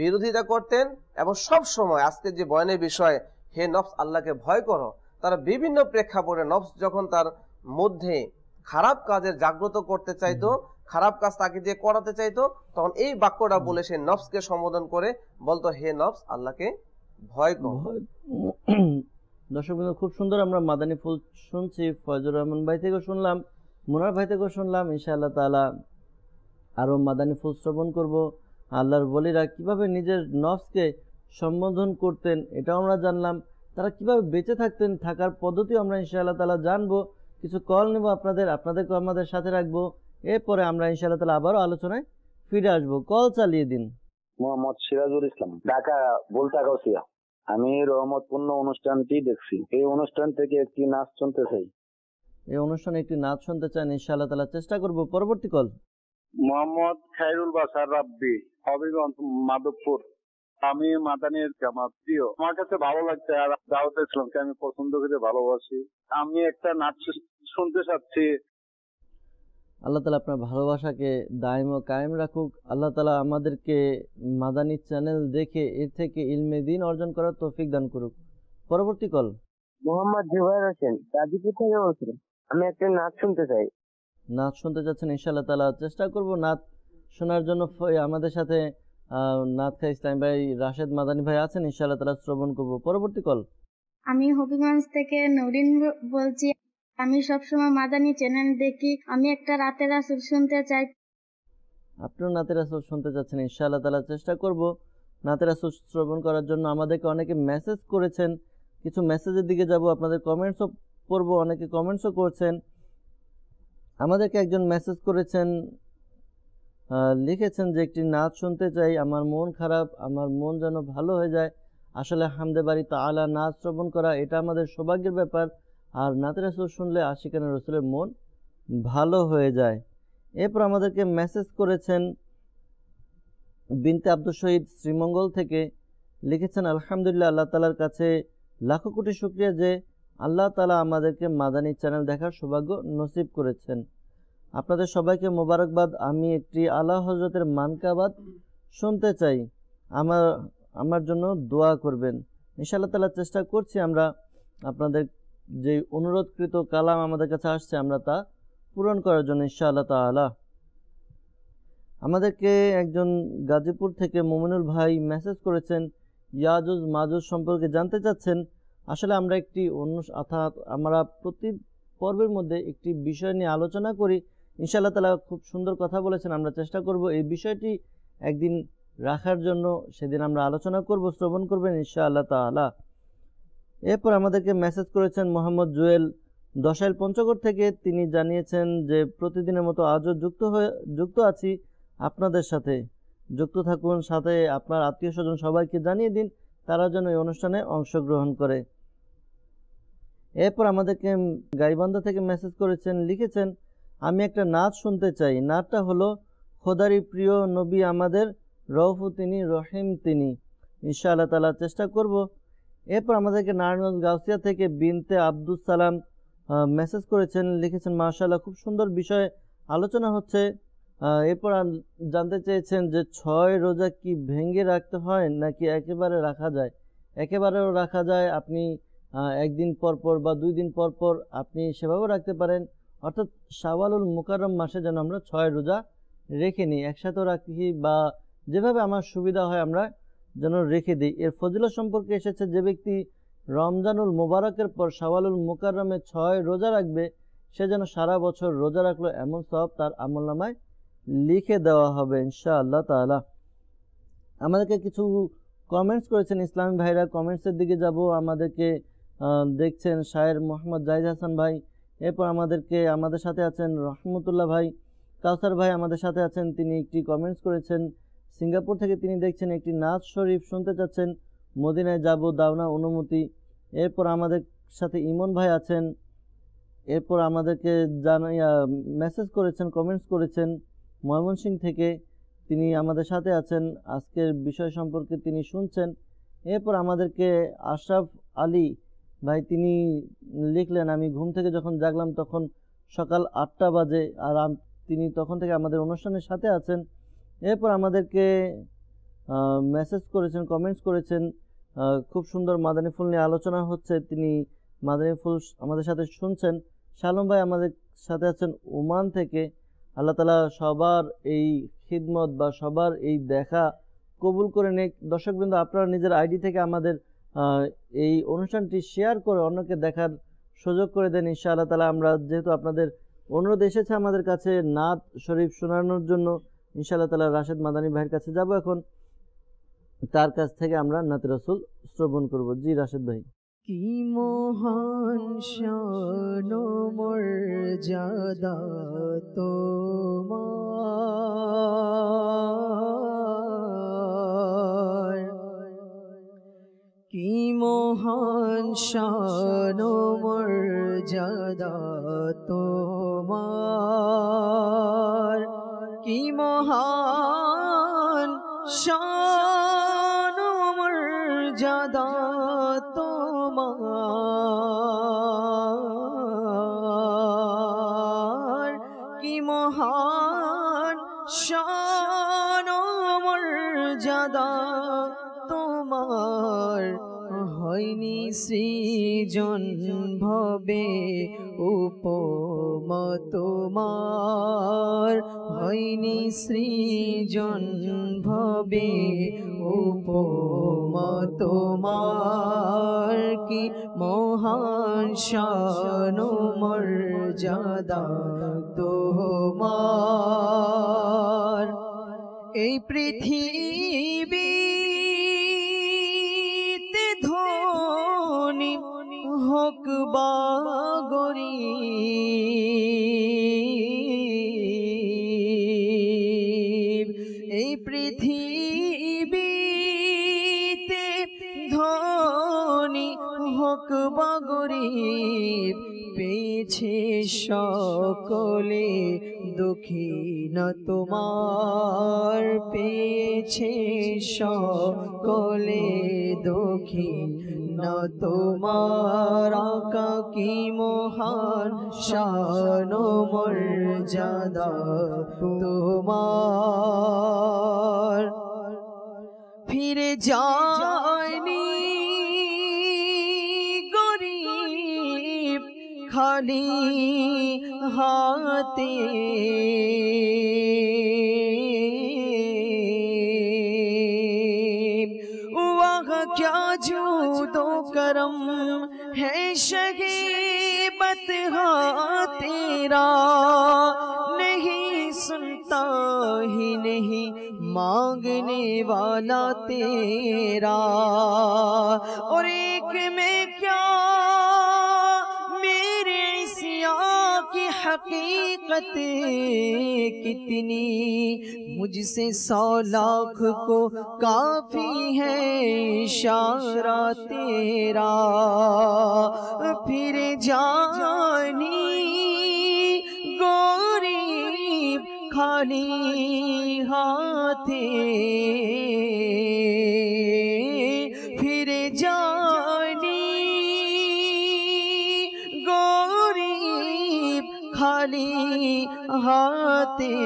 বিরোধিতা করতেন এবং সব সময় আজকে যে বয়নের বিষয় হে নফস আল্লাহকে ভয় করো তারা বিভিন্ন প্রেক্ষাপটে নফস যখন তার মধ্যে খারাপ কাজের জাগ্রত করতে চাইতো খারাপ কাজ তাকে যে করাতে চাইতো তখন এই বাক্যটা বলে সে নফসকে সম্বোধন করে বলতো হে নফস আল্লাহকে
ভয় দর্শক বন্ধু খুব সুন্দর আমরা মাদানী ফুল শুনছি ফয়জুর রহমান ভাই থেকেও শুনলাম মুনার ভাই থেকেও শুনলাম ইনশাআল্লাহ তালা আরও মাদানী ফুল শ্রবণ করব আল্লাহর বলিরা কিভাবে নিজের নফসকে সম্বোধন করতেন এটাও আমরা জানলাম তারা কিভাবে বেঁচে থাকতেন থাকার পদ্ধতিও আমরা ইনশাআল্লাহ তালা জানবো কিছু কল নেব আপনাদের আপনাদেরকেও আমাদের সাথে রাখবো এরপরে আমরা ইনশাআল্লাহ তাহলে আবারও আলোচনায় ফিরে আসবো কল চালিয়ে দিন
মোহাম্মদ সিরাজুল ইসলাম ঢাকা বলতা গাউসিয়া
আমি রহমতপূর্ণ অনুষ্ঠানটি দেখছি এই অনুষ্ঠান থেকে একটি নাচ শুনতে চাই
এই অনুষ্ঠানে একটি নাচ শুনতে চান ইনশাআল্লাহ তালা চেষ্টা করব পরবর্তী কল
মোহাম্মদ খাইরুল বাসার রাব্বি হবিগঞ্জ মাধবপুর আমি মাদানির জামাত প্রিয় আমার কাছে ভালো লাগছে আর দাওয়াত ইসলামকে আমি পছন্দ করে ভালোবাসি আমি একটা নাচ
শুনতে চাচ্ছি
আল্লাহ তালা আপনার ভালোবাসাকে দায়ম ও কায়েম রাখুক আল্লাহ তালা আমাদেরকে মাদানী চ্যানেল দেখে এর থেকে ইলমে দিন অর্জন করার তৌফিক দান করুক পরবর্তী কল
মোহাম্মদ জুবাইর হোসেন গাজীপুর থেকে বলছিলাম আমি একটা নাচ শুনতে চাই
নাচ শুনতে চাচ্ছেন ইনশাআল্লাহ তালা চেষ্টা করব নাচ শোনার জন্য আমাদের সাথে নাথ খাই ইসলাম ভাই রাশেদ মাদানী ভাই আছেন ইনশাআল্লাহ তালা শ্রবণ করব পরবর্তী কল
আমি হবিগঞ্জ থেকে নরিন বলছি আমি সবসময় মাদানি চ্যানেল দেখি আমি একটা রাতের রাসুল শুনতে চাই
আপনার নাতের আসর শুনতে চাচ্ছেন ইনশাআল্লাহ তালা চেষ্টা করব নাতের আসর শ্রবণ করার জন্য আমাদেরকে অনেকে মেসেজ করেছেন কিছু মেসেজের দিকে যাব আপনাদের কমেন্টসও পড়ব অনেকে কমেন্টসও করছেন আমাদেরকে একজন মেসেজ করেছেন লিখেছেন যে একটি নাচ শুনতে চাই আমার মন খারাপ আমার মন যেন ভালো হয়ে যায় আসলে হামদে বাড়ি তা আলা নাচ শ্রবণ করা এটা আমাদের সৌভাগ্যের ব্যাপার আর নাতি রাসুল শুনলে আশিকানা রসুলের মন ভালো হয়ে যায় এরপর আমাদেরকে মেসেজ করেছেন বিনতে আব্দুল শহীদ শ্রীমঙ্গল থেকে লিখেছেন আলহামদুলিল্লাহ আল্লাহ তালার কাছে লাখো কোটি শুক্রিয়া যে আল্লাহ তালা আমাদেরকে মাদানী চ্যানেল দেখার সৌভাগ্য নসিব করেছেন আপনাদের সবাইকে মোবারকবাদ আমি একটি আল্লাহ হজরতের মানকাবাদ শুনতে চাই আমার আমার জন্য দোয়া করবেন আল্লাহ তালা চেষ্টা করছি আমরা আপনাদের যে অনুরোধকৃত কালাম আমাদের কাছে আসছে আমরা তা পূরণ করার জন্য ঈশ্বা আল্লাহ তালা আমাদেরকে একজন গাজীপুর থেকে মোমিনুল ভাই মেসেজ করেছেন ইয়াজুজ মাজুজ সম্পর্কে জানতে চাচ্ছেন আসলে আমরা একটি অন্য অর্থাৎ আমরা প্রতি পর্বের মধ্যে একটি বিষয় নিয়ে আলোচনা করি ইনশাআল্লাহ তালা খুব সুন্দর কথা বলেছেন আমরা চেষ্টা করব এই বিষয়টি একদিন রাখার জন্য সেদিন আমরা আলোচনা করব শ্রবণ করবেন ইনশাআল্লাহ তালা এরপর আমাদেরকে মেসেজ করেছেন মোহাম্মদ জুয়েল দশাইল পঞ্চগড় থেকে তিনি জানিয়েছেন যে প্রতিদিনের মতো আজও যুক্ত হয়ে যুক্ত আছি আপনাদের সাথে যুক্ত থাকুন সাথে আপনার আত্মীয় স্বজন সবাইকে জানিয়ে দিন তারা যেন এই অনুষ্ঠানে অংশগ্রহণ করে এরপর আমাদেরকে গাইবান্ধা থেকে মেসেজ করেছেন লিখেছেন আমি একটা নাচ শুনতে চাই নাচটা হলো খোদারি প্রিয় নবী আমাদের রৌফু তিনি রহিম তিনি ইনশাআল্লাহ তালা চেষ্টা করব এরপর আমাদেরকে নারায়ণগঞ্জ গাউসিয়া থেকে বিনতে আব্দুল সালাম মেসেজ করেছেন লিখেছেন মার্শাল্লাহ খুব সুন্দর বিষয়ে আলোচনা হচ্ছে এরপর জানতে চেয়েছেন যে ছয় রোজা কি ভেঙে রাখতে হয় নাকি একেবারে রাখা যায় একেবারেও রাখা যায় আপনি একদিন পর পর বা দুই দিন পর পর আপনি সেভাবেও রাখতে পারেন অর্থাৎ শাওয়ালুল মুকারম মাসে যেন আমরা ছয় রোজা রেখে নিই একসাথেও রাখি বা যেভাবে আমার সুবিধা হয় আমরা যেন রেখে দিই এর ফজিলা সম্পর্কে এসেছে যে ব্যক্তি রমজানুল মোবারকের পর সাওয়ালুল মোকাররমে ছয় রোজা রাখবে সে যেন সারা বছর রোজা রাখলো এমন সব তার আমল নামায় লিখে দেওয়া হবে ইনশা আল্লাহ তালা আমাদেরকে কিছু কমেন্টস করেছেন ইসলামী ভাইরা কমেন্টসের দিকে যাব আমাদেরকে দেখছেন শায়ের মোহাম্মদ জাহিদ হাসান ভাই এরপর আমাদেরকে আমাদের সাথে আছেন রহমতুল্লাহ ভাই কাউসার ভাই আমাদের সাথে আছেন তিনি একটি কমেন্টস করেছেন সিঙ্গাপুর থেকে তিনি দেখছেন একটি নাচ শরীফ শুনতে চাচ্ছেন মদিনায় যাব দাওনা অনুমতি এরপর আমাদের সাথে ইমন ভাই আছেন এরপর আমাদেরকে জানাইয়া মেসেজ করেছেন কমেন্টস করেছেন ময়মনসিং থেকে তিনি আমাদের সাথে আছেন আজকের বিষয় সম্পর্কে তিনি শুনছেন এরপর আমাদেরকে আশরাফ আলী ভাই তিনি লিখলেন আমি ঘুম থেকে যখন জাগলাম তখন সকাল আটটা বাজে আর তিনি তখন থেকে আমাদের অনুষ্ঠানের সাথে আছেন এরপর আমাদেরকে মেসেজ করেছেন কমেন্টস করেছেন খুব সুন্দর মাদানী ফুল নিয়ে আলোচনা হচ্ছে তিনি মাদানী ফুল আমাদের সাথে শুনছেন শালম ভাই আমাদের সাথে আছেন ওমান থেকে আল্লাহ তালা সবার এই খিদমত বা সবার এই দেখা কবুল করে নিয়ে দর্শকবৃন্দ আপনারা নিজের আইডি থেকে আমাদের এই অনুষ্ঠানটি শেয়ার করে অন্যকে দেখার সুযোগ করে দেন ইনশা আল্লাহ তালা আমরা যেহেতু আপনাদের অনুরোধ এসেছে আমাদের কাছে নাত শরীফ শোনানোর জন্য ইনশাল্লাহ তালা রাশেদ মাদানী ভাইয়ের কাছে যাব এখন তার কাছ থেকে আমরা নাতি রসুল শ্রবণ করব জি রাশেদ ভাই
কি মোহন মোর জাদা তোমার কি তোমার کی مہان شان و جدا হয়নি সৃজন ভবে তোমার হয়নি সৃজন ভবে তোমার কি মহান শান মর্যাদা তোমার এই পৃথিবী বাগরি এই পৃথিবীতে ধনী হোক বাগরিব পেয়েছে সকলে দক্ষিণ তোমার পেয়েছে সকলে দক্ষিণ না তোমার কি মহান শান মর্যাদা তোমার ফিরে যায়নি গরিব খালি হাতে کرم ہے شہیبت ہو ہاں تیرا نہیں سنتا ہی نہیں مانگنے والا تیرا اور ایک میں کیا حقیقت کتنی مجھ سے سو لاکھ کو کافی ہے اشارہ تیرا پھر جانی گوری کھانی ہاتھ হাতে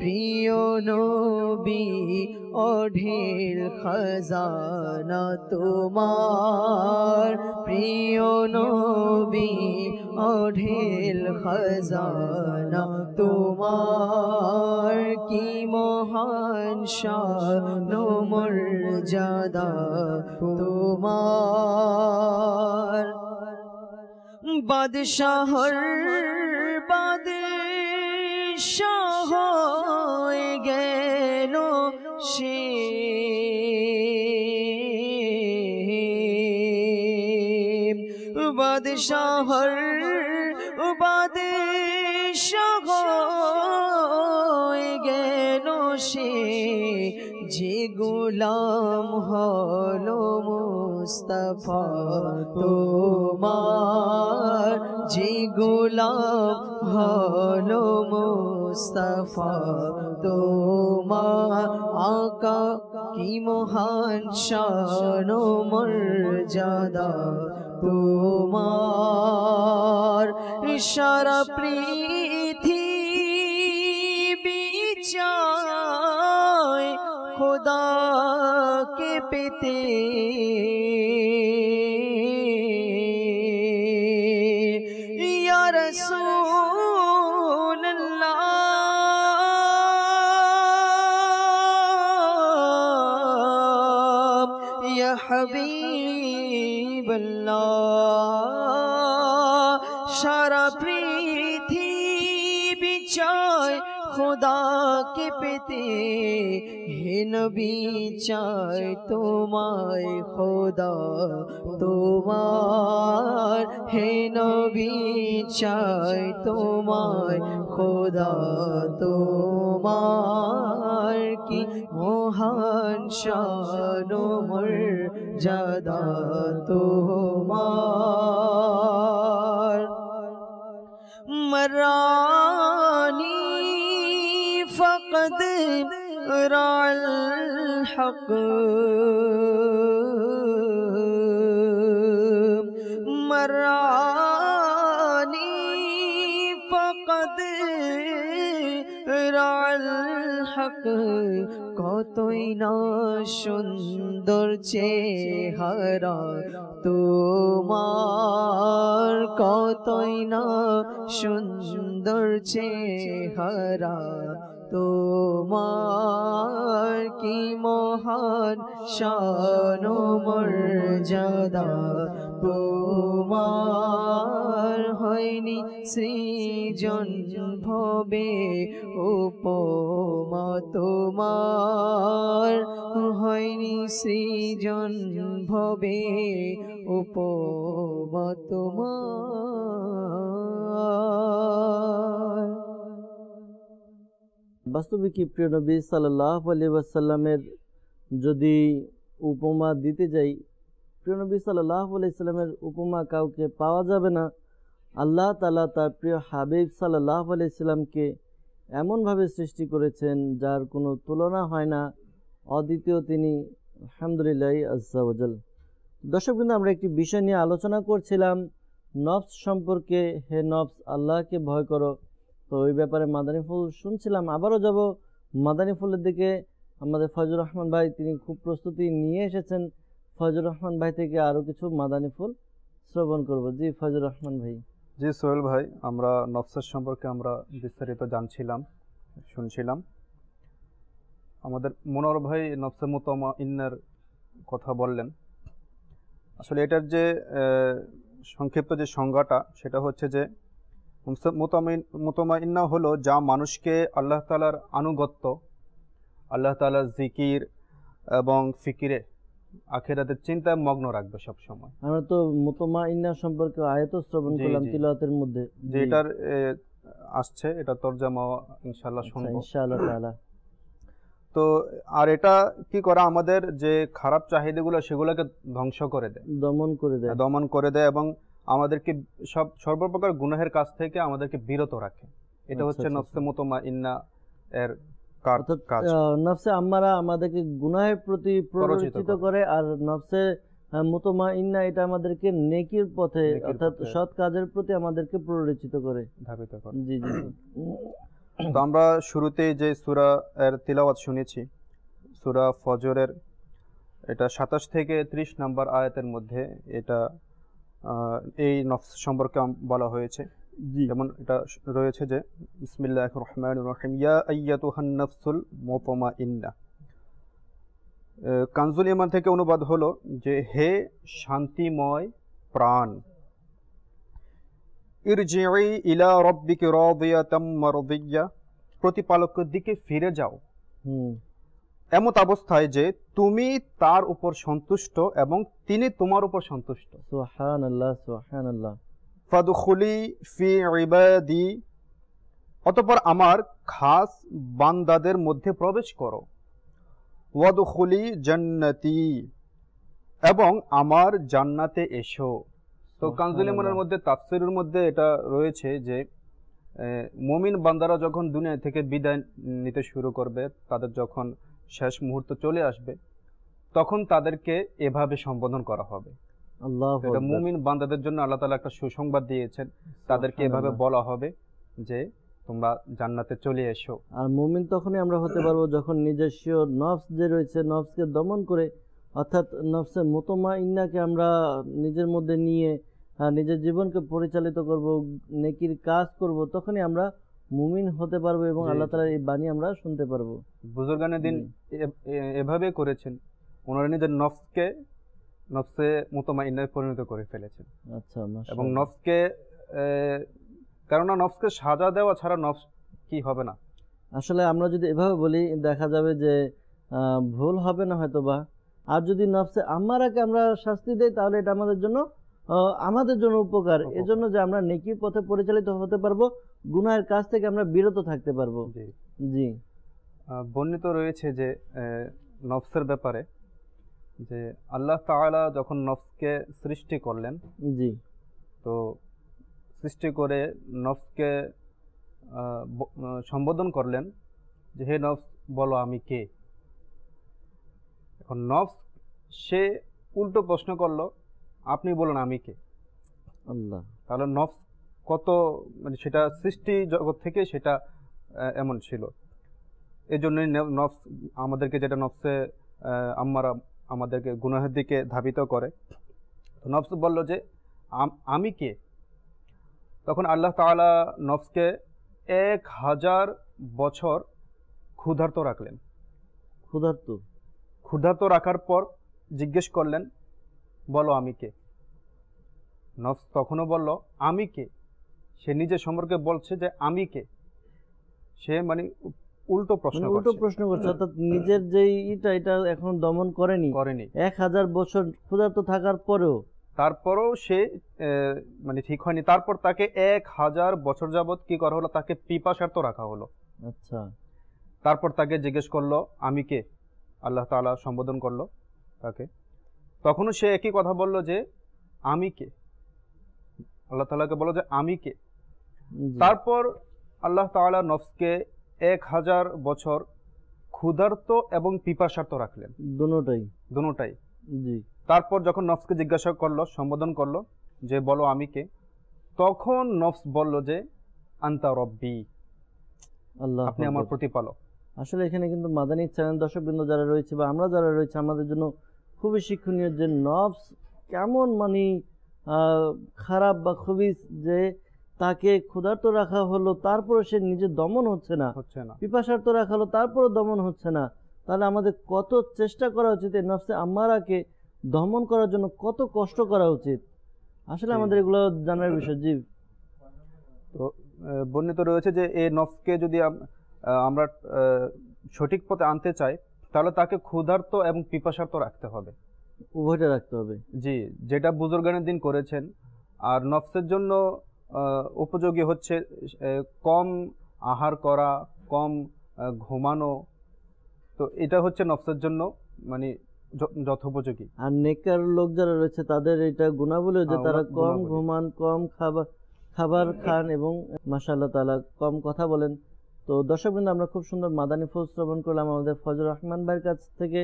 প্রিয় নবী অঢেল খজানা তোমার প্রিয় নবী অঢেল খজানা তোমার কি মহান শোমর যাদা তোমার বাদশাহর বাদে নিঃস্ব হয়ে গেল সে বাদশাহর বাদশাহ গেল সে যে গোলাম হলো মুস্তফা তোমার যে গোলাম হলো মুস্তফা তোমার আকা কি মহান শানো মর্যাদা তোমার ইশারা প্রিয় पीती यारसी बारा प्रीथ খোদা কে পেতে হে নবী তোমায় খোদা তোমার হে নবী তোমায় খোদা তোমার কি মহান শানোমর জাদা তোমার মরা ذكرى الحق مراني فقد رأى الحق কতই না সুন্দর চেহারা তোমার কতই না সুন্দর চেহারা তোমার কি মহান শান মর্যাদা তোমার হয়নি সৃজন ভবে উপমা তোমার হয়নি সৃজন ভবে উপমা তোমার
বাস্তবে কি প্রিয় নবী সাল্লাহ আলী যদি উপমা দিতে যাই প্রিয় নবী সাল্লাহ আলাইসাল্লামের উপমা কাউকে পাওয়া যাবে না আল্লাহ তালা তার প্রিয় হাবিব সাল্লাহ আলাইসাল্লামকে এমনভাবে সৃষ্টি করেছেন যার কোনো তুলনা হয় না অদ্বিতীয় তিনি আলহামদুলিল্লাহ আজাল দর্শক কিন্তু আমরা একটি বিষয় নিয়ে আলোচনা করছিলাম নফস সম্পর্কে হে নফস আল্লাহকে ভয় করো তো ওই ব্যাপারে মাদানীফুল শুনছিলাম আবারও যাব মাদানীফুলের দিকে আমাদের ফয়জুর রহমান ভাই তিনি খুব প্রস্তুতি নিয়ে এসেছেন ফয়জুর রহমান ভাই
থেকে আরও কিছু মাদানীফুল শ্রবণ করব জি ফয়জুর রহমান ভাই জি সোহেল ভাই আমরা নফসার সম্পর্কে আমরা বিস্তারিত জানছিলাম শুনছিলাম আমাদের মনোর ভাই নফসে মুতমা ইন্নার কথা বললেন আসলে এটার যে সংক্ষিপ্ত যে সংজ্ঞাটা সেটা হচ্ছে যে মোতমাইন্না হলো যা মানুষকে আল্লাহ তালার আনুগত্য আল্লাহ তালার জিকির এবং ফিকিরে আখেরাতের চিন্তায় মগ্ন রাখবে সব সময়
আমরা তো মোতমাইন্না সম্পর্কে আয়ত শ্রবণ করলাম তিলাওয়াতের মধ্যে যে এটার
আসছে এটা তরজামা ইনশাআল্লাহ আচ্ছা, শুনবো ইনশাআল্লাহ তাআলা তো আর এটা কি করে আমাদের যে খারাপ চাহিদাগুলো সেগুলোকে ধ্বংস করে দেয় দমন করে দেয় দমন করে দেয় এবং আমাদেরকে সব সর্বপ্রকার গুনাহের কাজ থেকে আমাদেরকে বিরত রাখে এটা আচ্ছা, হচ্ছে আচ্ছা, নফসে আচ্ছা। মোতমা ইন্না এর
নফসে আমাদেরকে গুনাহের প্রতি প্ররোচিত করে আর নফসে মোতমা ইন্না এটা আমাদেরকে নেকির পথে অর্থাৎ সৎ কাজের প্রতি আমাদেরকে প্ররোচিত করে
ধাবিত করে জি জি তো আমরা শুরুতে যে সুরা এর তিলাওয়াত শুনেছি সুরা ফজরের এটা সাতাশ থেকে ত্রিশ নাম্বার আয়াতের মধ্যে এটা এই নফস সম্পর্কে বলা হয়েছে যেমন এটা রয়েছে যে ইসমিল্লাহ রহমান রহিম ইয়া হান নফসুল মোপমা ইন্না কানজুল ইমান থেকে অনুবাদ হলো যে হে শান্তিময় প্রাণ ইরজিই ইলা রব্বিকে রদিয়া তাম্মা প্রতিপালকের দিকে ফিরে যাও হুম এমত অবস্থায় যে তুমি তার উপর সন্তুষ্ট এবং তিনি তোমার উপর সন্তুষ্ট সুবহানাল্লাহ সুবহানাল্লাহ ফাদখুলি ফি ইবাদি অতপর আমার খাস বান্দাদের মধ্যে প্রবেশ করো ওয়াদখুলি জান্নাতি এবং আমার জান্নাতে এসো তো কানজুলিমনের মধ্যে তাফসিরের মধ্যে এটা রয়েছে যে মুমিন বান্দারা যখন দুনিয়া থেকে বিদায় নিতে শুরু করবে তাদের যখন শেষ মুহূর্ত চলে আসবে তখন তাদেরকে এভাবে সম্বোধন করা হবে এটা মুমিন বান্দাদের জন্য আল্লাহ তালা একটা সুসংবাদ দিয়েছেন তাদেরকে এভাবে বলা হবে যে তোমরা জান্নাতে চলে এসো
আর মুমিন তখনই আমরা হতে পারবো যখন নিজস্ব নফস যে রয়েছে নফসকে দমন করে অর্থাৎ নফসে মোতমা ইন্নাকে আমরা নিজের মধ্যে নিয়ে নিজের জীবনকে পরিচালিত করব নেকির কাজ করব তখনই আমরা মুমিন হতে পারবো এবং আল্লাহ তালার এই বাণী আমরা শুনতে পারবো
বুজুর্গানের দিন এভাবে করেছেন ওনারা নিজের নফসকে নফসে মোতমাইনায় পরিণত করে ফেলেছেন
আচ্ছা এবং
নফসকে কেননা নফসকে সাজা দেওয়া ছাড়া নফস কি হবে না
আসলে আমরা যদি এভাবে বলি দেখা যাবে যে ভুল হবে না হয়তো বা আর যদি নফসে আমারাকে আমরা শাস্তি দেই তাহলে এটা আমাদের জন্য আমাদের জন্য উপকার এজন্য যে আমরা নেকি পথে পরিচালিত হতে পারবো গুনাহের কাজ থেকে আমরা বিরত থাকতে পারবো জি
বর্ণিত রয়েছে যে নফসের ব্যাপারে যে আল্লাহ তাআলা যখন নফসকে সৃষ্টি করলেন জি তো সৃষ্টি করে নফসকে সম্বোধন করলেন যে হে নফস বলো আমি কে এখন নফস সে উল্টো প্রশ্ন করলো আপনি বলুন আমি কে আল্লাহ তাহলে নফস কত মানে সেটা সৃষ্টি জগৎ থেকে সেটা এমন ছিল এই জন্যই নফস আমাদেরকে যেটা নফসে আম্মারা আমাদেরকে গুনাহের দিকে ধাবিত করে তো নফস বলল যে আমি কে তখন আল্লাহ তালা নফসকে এক হাজার বছর ক্ষুধার্ত রাখলেন ক্ষুধার্ত ক্ষুধার্ত রাখার পর জিজ্ঞেস করলেন বলো আমি কে নফস তখনও বলল আমি কে সে নিজের সম্পর্কে বলছে যে আমি কে সে মানে উল্টো প্রশ্ন মানে উল্টো প্রশ্ন করছে
অর্থাৎ হ্যাঁ। নিজের যে এটা এটা এখন দমন করেনি করেনি এক হাজার বছর ক্ষুধার্ত থাকার
পরেও তারপরেও সে মানে ঠিক হয়নি তারপর তাকে এক হাজার বছর যাবত কি করা হলো তাকে পিপাসার্থ রাখা হলো আচ্ছা তারপর তাকে জিজ্ঞেস করলো আমি কে আল্লাহ তালা সম্বোধন করলো তাকে তখনও সে একই কথা বলল যে আমি কে আল্লাহ তালাকে বলো যে আমি কে তারপর আল্লাহ তালা নফসকে এক হাজার বছর ক্ষুধার্ত এবং পিপাসার্থ রাখলেন দুটাই দুটাই জি তারপর যখন নফসকে জিজ্ঞাসা করলো সম্বোধন করলো যে বলো আমি কে তখন নফস বলল যে আন্তা রব্বি আল্লাহ আপনি আমার প্রতিপালক
আসলে এখানে কিন্তু মাদানী চ্যানেল দর্শকবৃন্দ যারা রয়েছে বা আমরা যারা রয়েছে আমাদের জন্য খুবই শিক্ষণীয় যে নফস কেমন মানে খারাপ বা খুবই যে তাকে ক্ষুধার্ত রাখা হলো তারপরে সে নিজে দমন হচ্ছে না হচ্ছে না পিপাসার্থ রাখা হলো তারপরে দমন হচ্ছে না তাহলে আমাদের কত চেষ্টা করা উচিত এই নফসে আম্মারাকে দমন করার জন্য কত
কষ্ট করা উচিত আসলে আমাদের এগুলো জানার বিষয় জীব তো বর্ণিত রয়েছে যে এই নফকে যদি আমরা সঠিক পথে আনতে চাই তাহলে তাকে ক্ষুধার্ত এবং পিপাসার্থ রাখতে হবে উভয়টা রাখতে হবে জি যেটা বুজুর্গানের দিন করেছেন আর নফসের জন্য উপযোগী হচ্ছে কম আহার করা কম ঘুমানো তো এটা হচ্ছে নফসের জন্য মানে যথোপযোগী আর নেকার লোক যারা
রয়েছে তাদের এটা গুণাবলী যে তারা কম ঘুমান কম খাবার খাবার খান এবং মাসাল্লাহ তালা কম কথা বলেন তো দর্শক বিন্দু আমরা খুব সুন্দর মাদানী ফুল শ্রবণ করলাম আমাদের ফজর রহমান ভাইয়ের কাছ থেকে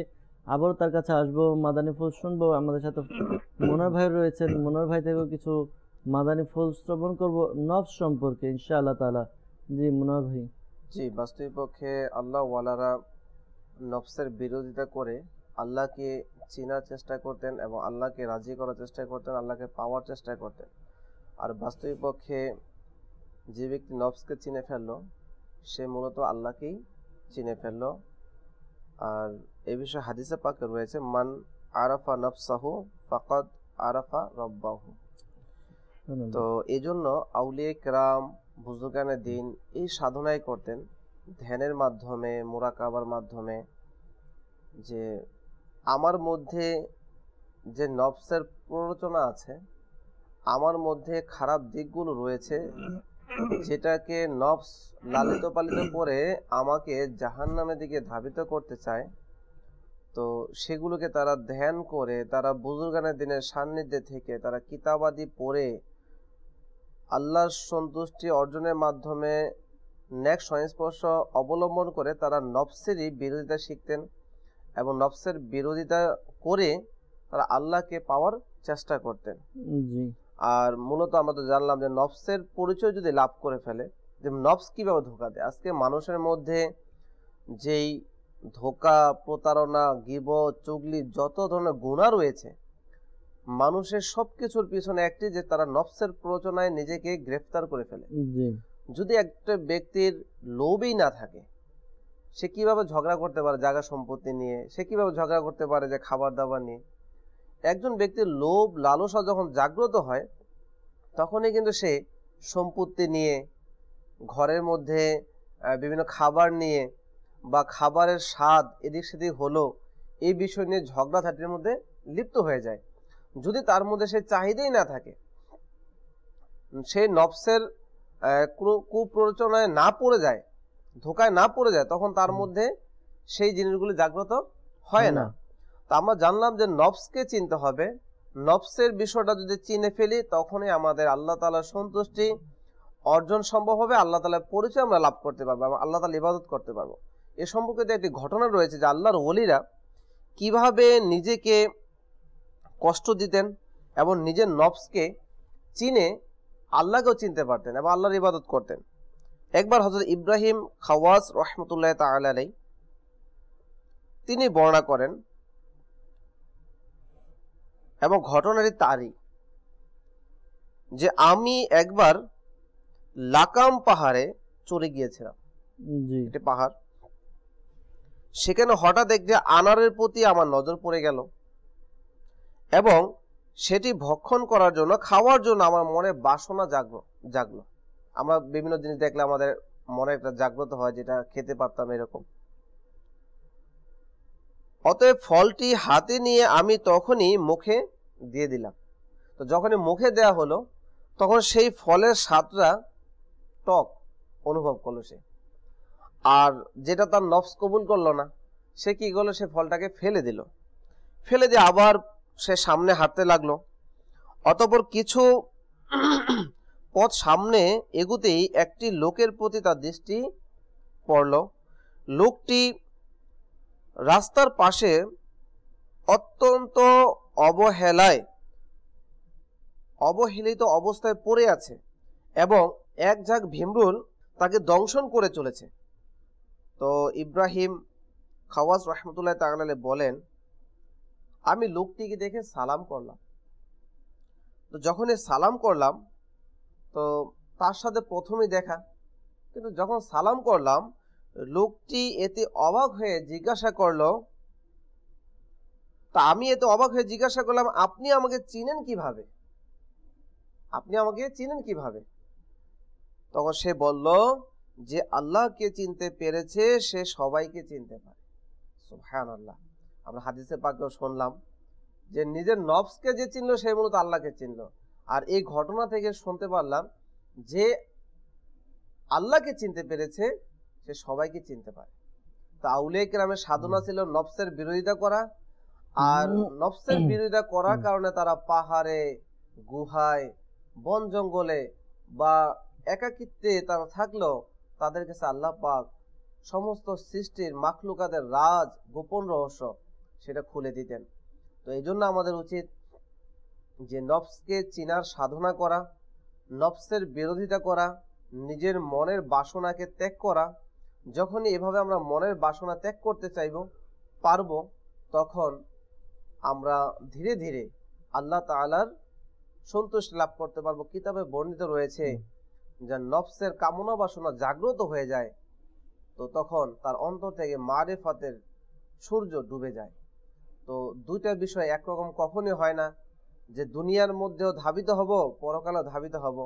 আবারও তার কাছে আসবো মাদানী ফুল শুনবো আমাদের সাথে মনোর ভাই রয়েছেন মনোর ভাই থেকেও কিছু মাদানী ফুল শ্রবণ করব নফস সম্পর্কে ইনশাআল্লাহ তালা জি মুনার ভাই
জি পক্ষে আল্লাহ ওয়ালারা নফসের বিরোধিতা করে আল্লাহকে চেনার চেষ্টা করতেন এবং আল্লাহকে রাজি করার চেষ্টা করতেন আল্লাহকে পাওয়ার চেষ্টা করতেন আর বাস্তবিক পক্ষে যে ব্যক্তি নফসকে চিনে ফেললো সে মূলত আল্লাহকেই চিনে ফেলল আর এ বিষয়ে হাদিসে পাকে রয়েছে মান আরাফা নফসাহু ফাকাদ আরাফা রব্বাহু তো এই জন্য আউলিয়া কেরাম বুজুগানে দিন এই সাধনাই করতেন ধ্যানের মাধ্যমে মোরাকাবার মাধ্যমে যে আমার মধ্যে যে নবসের প্ররোচনা আছে আমার মধ্যে খারাপ দিকগুলো রয়েছে যেটাকে নবস লালিত পালিত করে আমাকে জাহান নামের দিকে ধাবিত করতে চায় তো সেগুলোকে তারা ধ্যান করে তারা বুজুর্গানের দিনের সান্নিধ্যে থেকে তারা কিতাবাদি পড়ে আল্লাহর সন্তুষ্টি অর্জনের মাধ্যমে ন্যাক সংস্পর্শ অবলম্বন করে তারা নফসেরই বিরোধিতা শিখতেন এবং নফসের বিরোধিতা করে তারা আল্লাহকে পাওয়ার চেষ্টা করতেন আর মূলত আমরা তো জানলাম যে নফসের পরিচয় যদি লাভ করে ফেলে যে নফস কীভাবে ধোকা দেয় আজকে মানুষের মধ্যে যেই ধোকা প্রতারণা গিব চুগলি যত ধরনের গুণা রয়েছে মানুষের সবকিছুর পিছনে একটি যে তারা নফসের প্রচনায় নিজেকে গ্রেফতার করে ফেলে যদি একটা ব্যক্তির লোভই না থাকে সে কিভাবে ঝগড়া করতে পারে জায়গা সম্পত্তি নিয়ে সে কিভাবে ঝগড়া করতে পারে যে খাবার দাবার নিয়ে একজন ব্যক্তির লোভ লালসা যখন জাগ্রত হয় তখনই কিন্তু সে সম্পত্তি নিয়ে ঘরের মধ্যে বিভিন্ন খাবার নিয়ে বা খাবারের স্বাদ এদিক সেদিক হলো এই বিষয় নিয়ে থাকির মধ্যে লিপ্ত হয়ে যায় যদি তার মধ্যে সে চাহিদাই না থাকে সে নফসের কুপ্ররোচনায় না পড়ে যায় ধোকায় না পড়ে যায় তখন তার মধ্যে সেই জিনিসগুলি জাগ্রত হয় না তা আমরা জানলাম যে নফসকে চিনতে হবে নফসের বিষয়টা যদি চিনে ফেলি তখনই আমাদের আল্লাহ তালার সন্তুষ্টি অর্জন সম্ভব হবে আল্লাহ তালার পরিচয় আমরা লাভ করতে পারবো আল্লাহ তালা ইবাদত করতে পারবো এ সম্পর্কিত একটি ঘটনা রয়েছে যে আল্লাহর ওলিরা কিভাবে নিজেকে কষ্ট দিতেন এবং নিজের নফসকে চিনে আল্লাহকেও চিনতে পারতেন এবং আল্লাহর ইবাদত করতেন একবার হজরত ইব্রাহিম খাওয়াজ রহমতুল্লাহ তালাই তিনি বর্ণনা করেন এবং ঘটনাটি তারই যে আমি একবার লাকাম পাহাড়ে চড়ে গিয়েছিলাম পাহাড় সেখানে হঠাৎ এক যে আনারের প্রতি আমার নজর পড়ে গেল এবং সেটি ভক্ষণ করার জন্য খাওয়ার জন্য আমার মনে বাসনা জাগলো জাগলো আমরা বিভিন্ন জিনিস দেখলে আমাদের মনে একটা জাগ্রত হয় যেটা খেতে পারতাম এরকম অতএব ফলটি হাতে নিয়ে আমি তখনই মুখে দিয়ে দিলাম তো যখনই মুখে দেয়া হলো তখন সেই ফলের স্বাদটা টক অনুভব করলো সে আর যেটা তার নফস কবুল করলো না সে কি করলো সে ফলটাকে ফেলে দিল ফেলে দিয়ে আবার সে সামনে হাঁটতে লাগলো অতপর কিছু পথ সামনে এগুতেই একটি লোকের প্রতি তার দৃষ্টি পড়ল লোকটি রাস্তার পাশে অত্যন্ত অবহেলায় অবহেলিত অবস্থায় পড়ে আছে এবং এক ঝাঁক ভীমরুল তাকে দংশন করে চলেছে তো ইব্রাহিম খাওয়াজ রহমতুল্লাহ তাগলালে বলেন আমি লোকটিকে দেখে সালাম করলাম তো যখন সালাম করলাম তো তার সাথে প্রথমে দেখা কিন্তু যখন সালাম করলাম লোকটি এতে অবাক হয়ে জিজ্ঞাসা করল তা আমি এতে অবাক হয়ে জিজ্ঞাসা করলাম আপনি আমাকে চিনেন কিভাবে আপনি আমাকে চিনেন কিভাবে তখন সে বলল যে আল্লাহকে চিনতে পেরেছে সে সবাইকে চিনতে পারে সুহান আল্লাহ আমরা হাদিসে পাকেও শুনলাম যে নিজের নবসকে যে চিনল সে মূলত আল্লাহকে চিনল আর এই ঘটনা থেকে শুনতে পারলাম যে আল্লাহকে চিনতে পেরেছে সে সবাইকে চিনতে পারে তো আউলিয়া সাধনা ছিল নফসের বিরোধিতা করা আর নবসের বিরোধিতা করার কারণে তারা পাহাড়ে গুহায় বন জঙ্গলে বা একাকিত্বে তারা থাকলেও তাদের কাছে আল্লাহ পাক সমস্ত সৃষ্টির মাখলুকাদের রাজ গোপন রহস্য সেটা খুলে দিতেন তো এই জন্য আমাদের উচিত যে নফসকে চিনার সাধনা করা নফসের বিরোধিতা করা নিজের মনের বাসনাকে ত্যাগ করা যখনই এভাবে আমরা মনের বাসনা ত্যাগ করতে চাইব পারব তখন আমরা ধীরে ধীরে আল্লাহ তালার সন্তোষ লাভ করতে পারবো কিতাবে বর্ণিত রয়েছে যা নফসের কামনা বাসনা জাগ্রত হয়ে যায় তো তখন তার অন্তর থেকে মারে ফাতের সূর্য ডুবে যায় তো দুইটা বিষয় একরকম কখনই হয় না যে দুনিয়ার মধ্যেও ধাবিত হব পরকালেও ধাবিত হব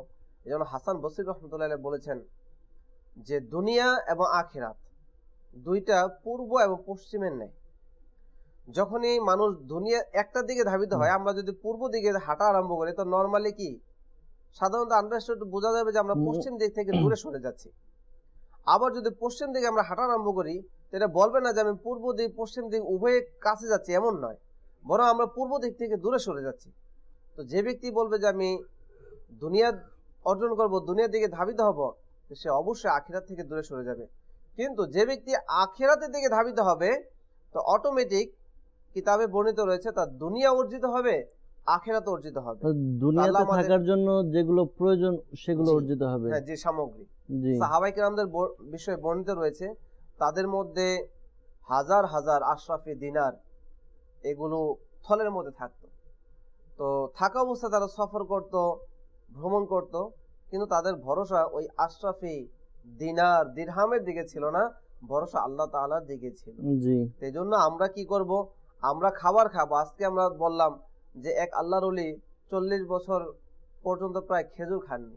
এই জন্য হাসান বসির রহমতুল্লাহ বলেছেন যে দুনিয়া এবং আখিরাত দুইটা পূর্ব এবং পশ্চিমের নেই যখনই মানুষ দুনিয়া একটার দিকে ধাবিত হয় আমরা যদি পূর্ব দিকে হাঁটা আরম্ভ করি তো নর্মালি কি সাধারণত আন্ডারস্ট্যান্ড বোঝা যাবে যে আমরা পশ্চিম দিক থেকে দূরে সরে যাচ্ছি আবার যদি পশ্চিম দিকে আমরা হাঁটা আরম্ভ করি এটা বলবে না যে আমি পূর্ব দিক পশ্চিম দিক উভয়ে কাছে যাচ্ছি এমন নয় বরং আমরা পূর্ব দিক থেকে দূরে সরে যাচ্ছি তো যে ব্যক্তি বলবে যে আমি দুনিয়া অর্জন করব দুনিয়ার দিকে ধাবিত হব সে অবশ্যই আখেরাত থেকে দূরে সরে যাবে কিন্তু যে ব্যক্তি আখেরাতের দিকে ধাবিত হবে তো অটোমেটিক কিতাবে বর্ণিত রয়েছে তার দুনিয়া অর্জিত হবে আখেরাত অর্জিত হবে
দুনিয়াতে থাকার জন্য যেগুলো প্রয়োজন সেগুলো অর্জিত হবে হ্যাঁ
যে সামগ্রী সাহাবাই কেরামদের বিষয়ে বর্ণিত রয়েছে তাদের মধ্যে হাজার হাজার আশরাফি দিনার এগুলো থলের মধ্যে থাকতো তো থাকা অবস্থায় তারা সফর করত ভ্রমণ করত কিন্তু তাদের ভরসা ওই আশরাফি দিনার দিরহামের দিকে ছিল না ভরসা আল্লাহ তালার দিকে ছিল সেই জন্য আমরা কি করব আমরা খাবার খাবো আজকে আমরা বললাম যে এক আল্লাহর উলি চল্লিশ বছর পর্যন্ত প্রায় খেজুর খাননি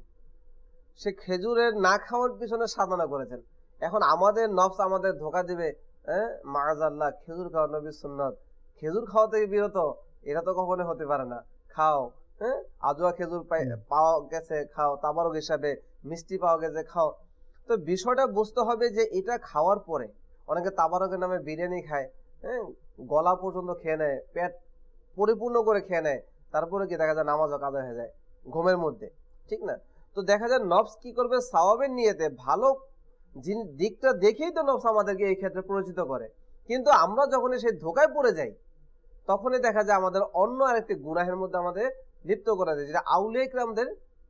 সে খেজুরের না খাওয়ার পিছনে সাধনা করেছেন এখন আমাদের নফস আমাদের ধোকা দিবে হ্যাঁ মাজাল্লাহ খেজুর খাওয়া নবী সুন্নত খেজুর খাওয়া থেকে বিরত এটা তো কখনো হতে পারে না খাও হ্যাঁ আজুয়া খেজুর পাওয়া গেছে খাও তামারক হিসাবে মিষ্টি পাওয়া গেছে খাও তো বিষয়টা বুঝতে হবে যে এটা খাওয়ার পরে অনেকে তাবারকের নামে বিরিয়ানি খায় হ্যাঁ গলা পর্যন্ত খেয়ে নেয় পেট পরিপূর্ণ করে খেয়ে নেয় তারপরে কি দেখা যায় নামাজও কাজা হয়ে যায় ঘুমের মধ্যে ঠিক না তো দেখা যায় নবস কি করবে সাওয়াবের নিয়েতে ভালো দিকটা দেখেই তো নফস আমাদেরকে এই ক্ষেত্রে প্রচিত করে কিন্তু আমরা যখন সেই ধোকায় পড়ে যাই তখনই দেখা যায় আমাদের অন্য আরেকটি গুনাহের মধ্যে আমাদের লিপ্ত করা যায় যেটা আউলে ইকরামদের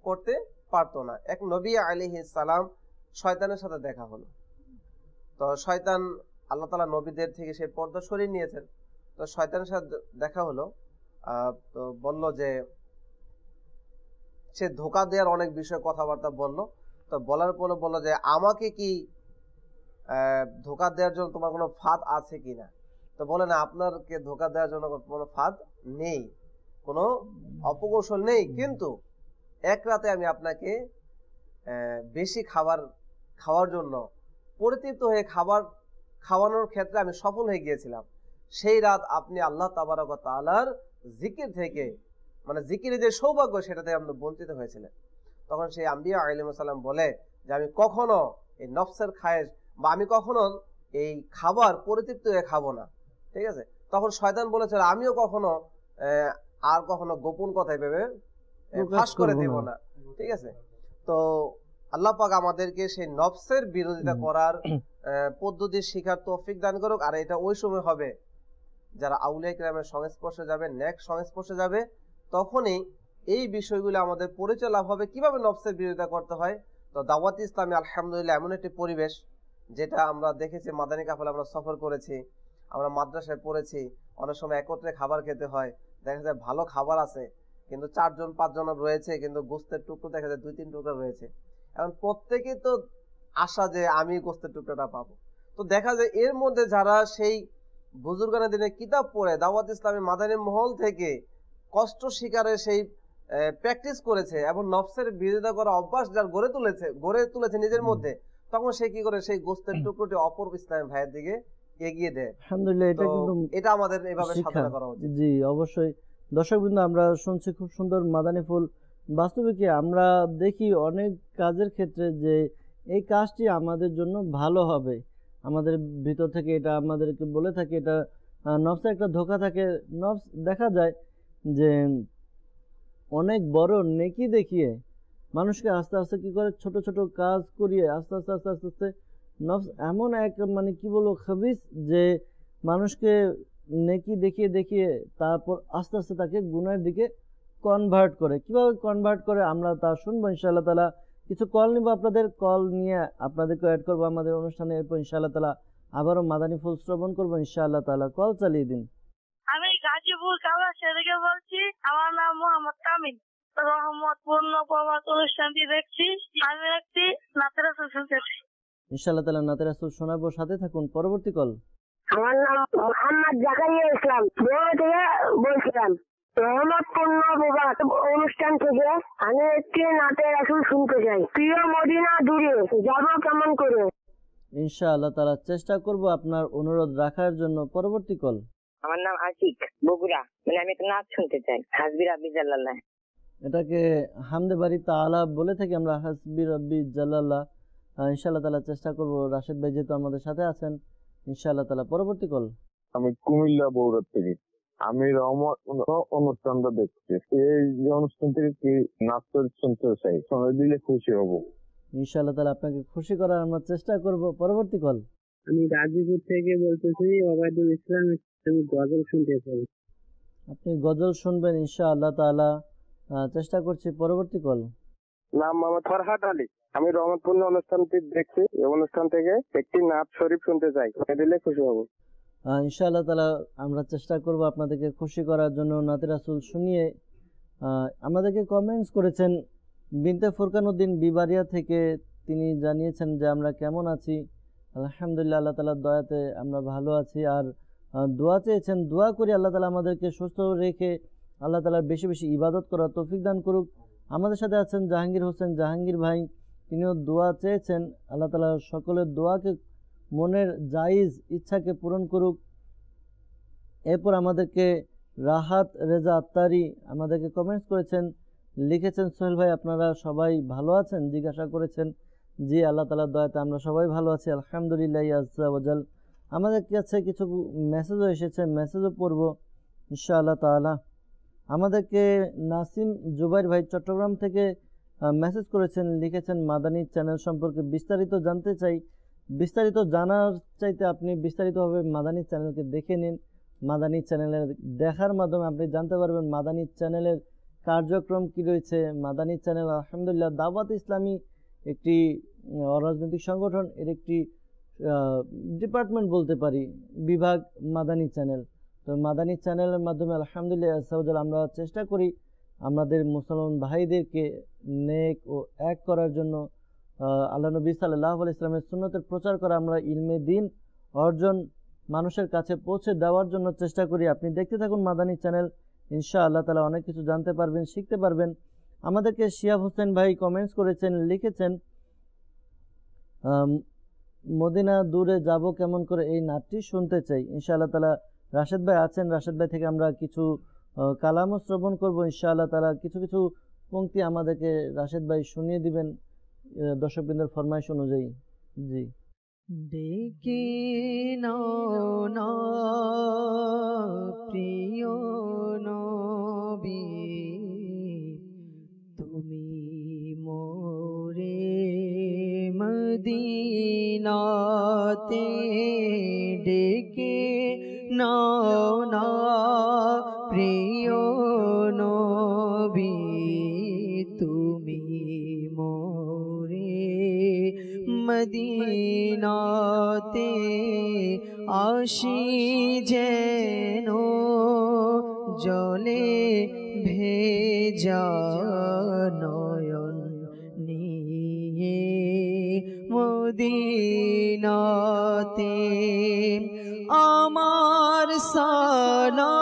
করতে পারতো না এক নবী আলিহি সালাম শয়তানের সাথে দেখা হলো তো শয়তান আল্লাহ তালা নবীদের থেকে সেই পর্দা সরিয়ে নিয়েছেন তো শয়তানের সাথে দেখা হলো তো বলল যে সে ধোকা দেওয়ার অনেক বিষয়ে কথাবার্তা বলল তো বলার পরে বলা যায় আমাকে কি ধোকা দেওয়ার জন্য তোমার কোনো ফাঁদ আছে কি না তো বলে না আপনারকে ধোকা দেওয়ার জন্য কোনো ফাঁদ নেই কোনো অপকৌশল নেই কিন্তু এক রাতে আমি আপনাকে বেশি খাবার খাওয়ার জন্য পরিতৃপ্ত হয়ে খাবার খাওয়ানোর ক্ষেত্রে আমি সফল হয়ে গিয়েছিলাম সেই রাত আপনি আল্লাহ তাবারক তালার জিকির থেকে মানে জিকির যে সৌভাগ্য সেটাতে আপনি বঞ্চিত হয়েছিলেন তখন সেই আম্বিয়া আলিমসাল্লাম বলে যে আমি কখনো এই নফসের খায়েশ বা আমি কখনো এই খাবার পরিতৃপ্ত হয়ে খাবো না ঠিক আছে তখন শয়তান বলেছিল আমিও কখনো আর কখনো গোপন কথায় ভেবে
ফাঁস করে দেব না
ঠিক আছে তো আল্লাহ পাক আমাদেরকে সেই নফসের বিরোধিতা করার পদ্ধতি শিখার তৌফিক দান করুক আর এটা ওই সময় হবে যারা আউলিয়া গ্রামের সংস্পর্শে যাবে নেক সংস্পর্শে যাবে তখনই এই বিষয়গুলো আমাদের পরিচয় লাভ হবে কিভাবে নবসের বিরোধিতা করতে হয় তো দাওয়াত ইসলামী আলহামদুলিল্লাহ এমন একটি পরিবেশ যেটা আমরা দেখেছি মাদানী কাফলে আমরা সফর করেছি আমরা মাদ্রাসায় পড়েছি অনেক সময় একত্রে খাবার খেতে হয় দেখা যায় ভালো খাবার আছে কিন্তু চারজন পাঁচজন রয়েছে কিন্তু গোস্তের টুকরো দেখা যায় দুই তিন টুকরো রয়েছে এখন প্রত্যেকে তো আশা যে আমি গোস্তের টুকরাটা পাবো তো দেখা যায় এর মধ্যে যারা সেই বুজুর্গানা দিনে কিতাব পড়ে দাওয়াত ইসলামী মাদানী মহল থেকে কষ্ট শিকারে সেই প্র্যাকটিস করেছে এবং নফসের বিরোধিতা করা অভ্যাস যার গড়ে তুলেছে গড়ে তুলেছে নিজের মধ্যে তখন সে কি করে সেই গোস্তের টুকরোটি অপর ইসলামী ভাইয়ের দিকে এগিয়ে দেয় আলহামদুলিল্লাহ এটা কিন্তু এটা আমাদের এভাবে সাধনা করা উচিত
জি অবশ্যই বৃন্দ আমরা শুনছি খুব সুন্দর মাদানি ফুল কি আমরা দেখি অনেক কাজের ক্ষেত্রে যে এই কাজটি আমাদের জন্য ভালো হবে আমাদের ভিতর থেকে এটা আমাদেরকে বলে থাকে এটা নফসে একটা ধোকা থাকে নফস দেখা যায় যে অনেক বড় নেকি দেখিয়ে মানুষকে আস্তে আস্তে কি করে ছোট ছোট কাজ করিয়ে আস্তে আস্তে আস্তে আস্তে আস্তে নফস এমন এক মানে কি বলবো খাবিস যে মানুষকে নেকি দেখিয়ে দেখিয়ে তারপর আস্তে আস্তে তাকে গুণের দিকে কনভার্ট করে কিভাবে কনভার্ট করে আমরা তা শুনবো ইনশাআল্লাহ তালা কিছু কল নিব আপনাদের কল নিয়ে আপনাদেরকে অ্যাড করবো আমাদের অনুষ্ঠানে এরপর ইনশাআল্লাহ তালা আবারও মাদানী ফুল শ্রবণ করবো ইনশাআল্লাহ তালা কল চালিয়ে দিন
মিরপুর কাউরাশিয়া থেকে বলছি আমার নাম মোহাম্মদ অনুষ্ঠানটি দেখছি আমি একটি শুনতেছি
ইনশাআল্লাহ তাআলা শোনাবো সাথে থাকুন পরবর্তী কল আমার নাম মোহাম্মদ জাকারিয়া ইসলাম থেকে বলছিলাম প্রবাদ
অনুষ্ঠান থেকে আমি একটি নাতেরা আসল শুনতে চাই প্রিয় মদিনা দূরে
যাব কেমন করে ইনশাআল্লাহ তারা চেষ্টা করব আপনার অনুরোধ রাখার জন্য পরবর্তী কল
আমার নাম আশিক বগুড়া মানে আমি একটা নাচ শুনতে চাই হাসবি রাব্বি জাল্লাল্লাহ
এটাকে হামদে বাড়ি তালা বলে থাকি আমরা হাসবি রাব্বি জাল্লাল্লাহ চেষ্টা করব রাশেদ ভাই যেহেতু আমাদের সাথে আছেন পরবর্তী কল
আমি কুমিল্লা থেকে আমি রহমত অনুষ্ঠানটা দেখছি এই অনুষ্ঠান থেকে কি নাচ শুনতে চাই সময় দিলে খুশি হব
ইনশাল্লাহ তাহলে আপনাকে খুশি করার আমরা চেষ্টা করব পরবর্তী কল আমি গাজীপুর থেকে বলতেছি ওবায়দুল ইসলাম আপনি গজল শুনবেন ইনশা আল্লাহ তালা চেষ্টা করছি পরবর্তী কল
নাম আমার ফরহাদ আলী আমি রহমতপূর্ণ অনুষ্ঠানটি দেখছি এই অনুষ্ঠান থেকে একটি নাচ শরীফ শুনতে চাই দিলে খুশি হব
ইনশাআল্লাহ তালা আমরা চেষ্টা করব আপনাদেরকে খুশি করার জন্য নাতে রাসুল শুনিয়ে আমাদেরকে কমেন্টস করেছেন বিনতে ফুরকান উদ্দিন বিবারিয়া থেকে তিনি জানিয়েছেন যে আমরা কেমন আছি আলহামদুলিল্লাহ আল্লাহ তালার দয়াতে আমরা ভালো আছি আর দোয়া চেয়েছেন দোয়া করি আল্লাহ তালা আমাদেরকে সুস্থ রেখে আল্লাহ তালার বেশি বেশি ইবাদত করার তৌফিক দান করুক আমাদের সাথে আছেন জাহাঙ্গীর হোসেন জাহাঙ্গীর ভাই তিনিও দোয়া চেয়েছেন আল্লাহ তালা সকলের দোয়াকে মনের জাইজ ইচ্ছাকে পূরণ করুক এরপর আমাদেরকে রাহাত রেজা আত্মারি আমাদেরকে কমেন্টস করেছেন লিখেছেন সোহেল ভাই আপনারা সবাই ভালো আছেন জিজ্ঞাসা করেছেন জি আল্লাহ তালার দয়াতে আমরা সবাই ভালো আছি আলহামদুলিল্লাহ আজাল আমাদের কাছে কিছু মেসেজও এসেছে মেসেজও পড়ব আল্লাহ তালা আমাদেরকে নাসিম জুবাইর ভাই চট্টগ্রাম থেকে মেসেজ করেছেন লিখেছেন মাদানী চ্যানেল সম্পর্কে বিস্তারিত জানতে চাই বিস্তারিত জানার চাইতে আপনি বিস্তারিতভাবে মাদানী চ্যানেলকে দেখে নিন মাদানী চ্যানেলের দেখার মাধ্যমে আপনি জানতে পারবেন মাদানী চ্যানেলের কার্যক্রম কি রয়েছে মাদানী চ্যানেল আলহামদুলিল্লাহ দাওয়াত ইসলামী একটি অরাজনৈতিক সংগঠন এর একটি ডিপার্টমেন্ট বলতে পারি বিভাগ মাদানী চ্যানেল তো মাদানী চ্যানেলের মাধ্যমে আলহামদুলিল্লাহ সাউজাল আমরা চেষ্টা করি আমাদের মুসলমান ভাইদেরকে নেক ও এক করার জন্য আল্লাহ নবী সাল্লাহ আলি ইসলামের সুন্নতের প্রচার করা আমরা ইলমে দিন অর্জন মানুষের কাছে পৌঁছে দেওয়ার জন্য চেষ্টা করি আপনি দেখতে থাকুন মাদানী চ্যানেল ইনশা আল্লাহ তালা অনেক কিছু জানতে পারবেন শিখতে পারবেন আমাদেরকে শিয়াব হোসেন ভাই কমেন্টস করেছেন লিখেছেন মদিনা দূরে যাব কেমন করে এই নাটটি শুনতে চাই ইনশাআল্লাহ তালা রাশেদ ভাই আছেন রাশেদ ভাই থেকে আমরা কিছু কালামও শ্রবণ করবো ইনশাআল্লাহ তালা কিছু কিছু পঙ্ক্তি আমাদেরকে রাশেদ ভাই শুনিয়ে দিবেন দর্শকবৃন্দের ফরমাইশ অনুযায়ী জি
দেখি প্রিয় নবী দিনতে ডেকে না প্রিয় নবী তুমি মোরে মদিনতে আশি যেন জলে ভেজা মদিনাতে আমার সালা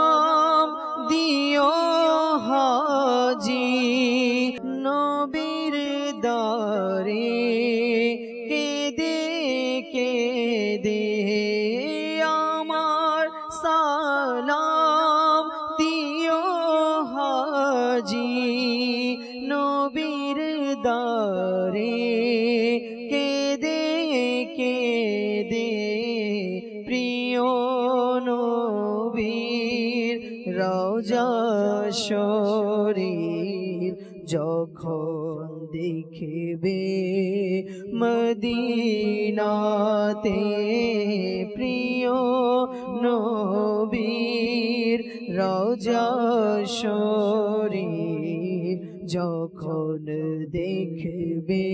শরীর যখন দেখবে মদিনাতে প্রিয় নবীর রজা শরীর যখন দেখবে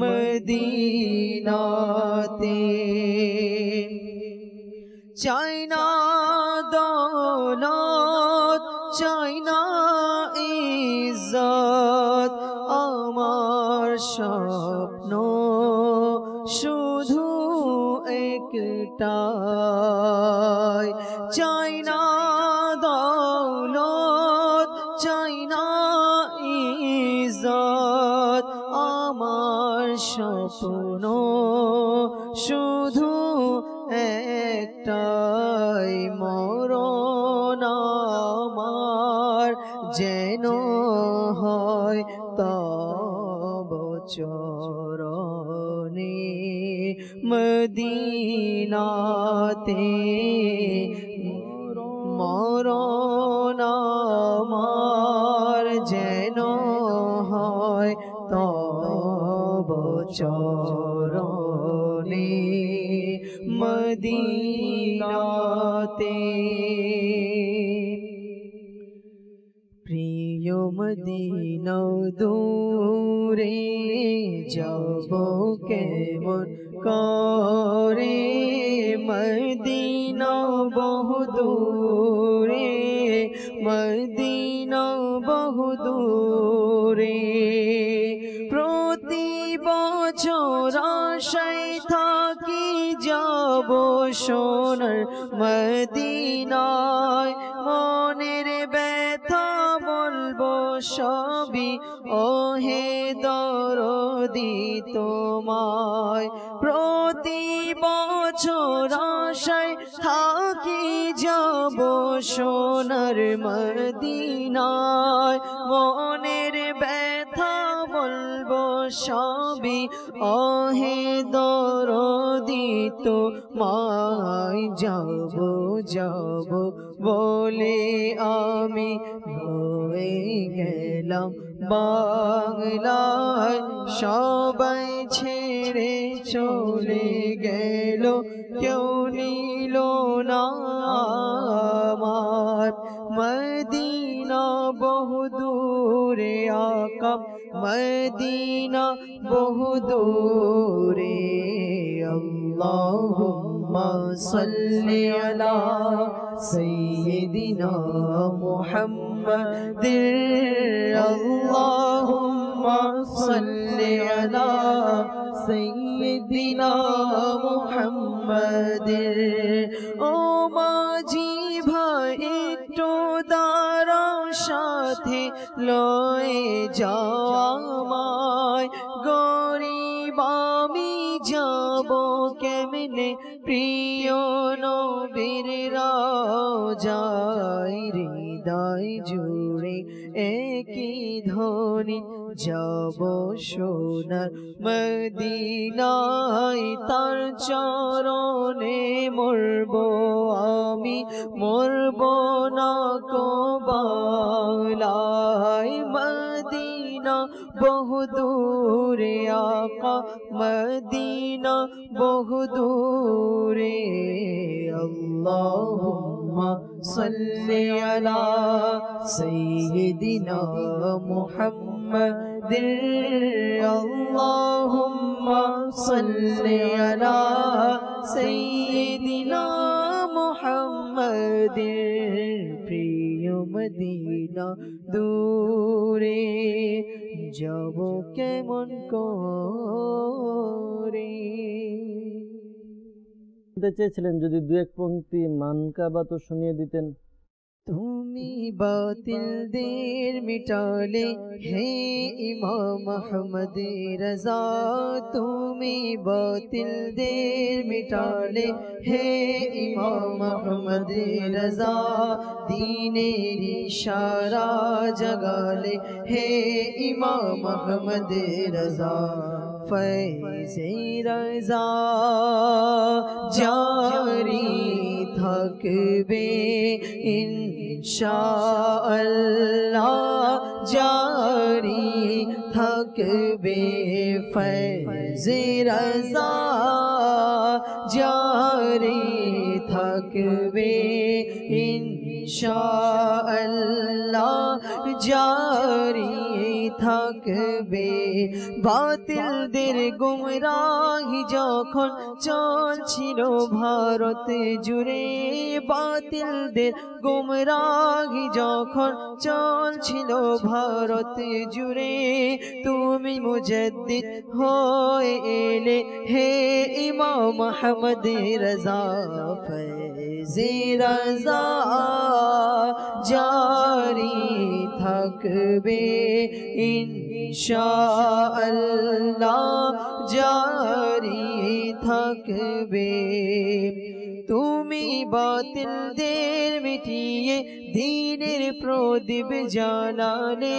মদিনাতে চাই نوں سو دھو ایک মদিনাতে মরণ মার যেন হয় তব চরণে মদিনাতে প্রিয় মদিনা দূরে যাব কেমন করে মদিনা বহুদূরে মদিনা বহুদূরে প্রতি বছর থাকি যাব সোনার মদিন মনের ব্যা সবই ওহে দরদি তোমায় প্রতি বছর আশায় থাকি যাব সোনার মদিনায় মনের ব্যথা বলবো সবই ওহে দরদি তোমায় যাব যাব বলে আমি হয়ে গেলাম বাংলা সবাই ছেড়ে চলে গেল কেউ নিল না মদিনা বহু দূরে আকাম মদিনা বহু দূরে আল্লাহ ماں اللہ سی دین موہم دے علہ ہو ماں سلے اللہ سی دینا مو ہم دے او ماں جی بھائی ٹو تارا ساتھی لے جا مائ گری بامی جا کیملے প্রিয় নবীর রাজাই হৃদয় জুড়ে একই ধ্বনি যাব সোনার মদিনায় তার চরণে মরব আমি মরব না কোবালায় دور آقا مدینہ بہدورے دور اللہم صلی علی سیدنا محمد اللہم صلی علی سیدنا محمد دیر মদিনা দূরে যাব কেমন করে
চেয়েছিলেন যদি দু এক পংক্তি মানকা বা তো শুনিয়ে দিতেন تمہیں باطل
دیر مٹالے ہے امام محمد رضا تمہیں باطل دیر مٹالے ہے امام محمد رضا اشارہ جگا لے ہے امام محمد رضا فیض رضا جاری تھوے انشا اللہ جاری تھک بے فیض رضا جاری تھک بے انشا اللہ جاری تھک থাকবে দের গুমরাহি যখন চলছিল ভারত জুড়ে বাতিল দের গুমরাহি যখন চলছিল ভারত জুড়ে তুমি মুজদ্দিদ হয়ে এলে হে ইমাম আহমদ রাজা ফেজি রাজা জারি থাকবে ইন شا اللہ جاری تھک بے تمہیں باتل دیر مٹھیے دینر پرودیپ جانے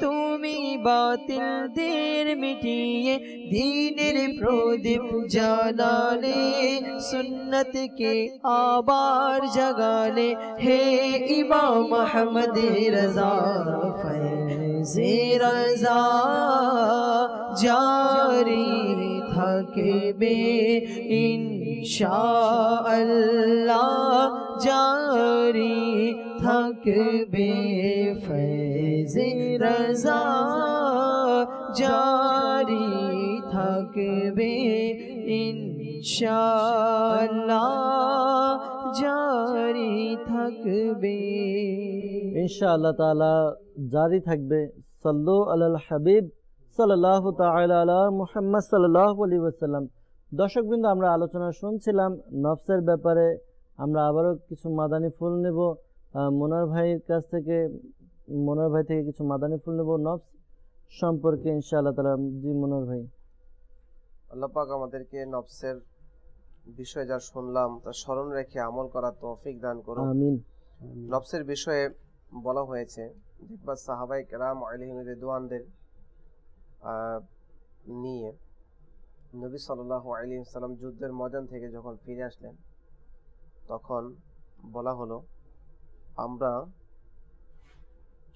تمہیں باتل دیر مٹھیے دینر پر جانے سنت کے آبار جگانے ہے امام محمد رضاف زیر رضا جاری تھا کہ بے انشاءاللہ جاری تھا کہ بے فیض رضا جاری تھا کہ بے انشاءاللہ জারি থাকবে
ইনশা আল্লাহ তালা জারি থাকবে সাল্লু আল হাবিব সাল্লাহ তালা মুহাম্মদ সাল্লাহ আলী ওসাল্লাম দর্শকবৃন্দ আমরা আলোচনা শুনছিলাম নফসের ব্যাপারে আমরা আবারও কিছু মাদানি ফুল নেব মোনার ভাইয়ের কাছ থেকে মোনার ভাই থেকে কিছু মাদানি ফুল নেব নফস সম্পর্কে ইনশাআল্লাহ তালা জি মোনার ভাই
আল্লাপাক আমাদেরকে নফসের বিষয় যা শুনলাম তা স্মরণ রেখে আমল করার তৌফিক দান করুন আমিন নফসের বিষয়ে বলা হয়েছে দেখবা সাহাবাই কেরাম আলহিম রেদুয়ানদের নিয়ে নবী সাল্লাহ আলিম সাল্লাম যুদ্ধের ময়দান থেকে যখন ফিরে আসলেন তখন বলা হলো আমরা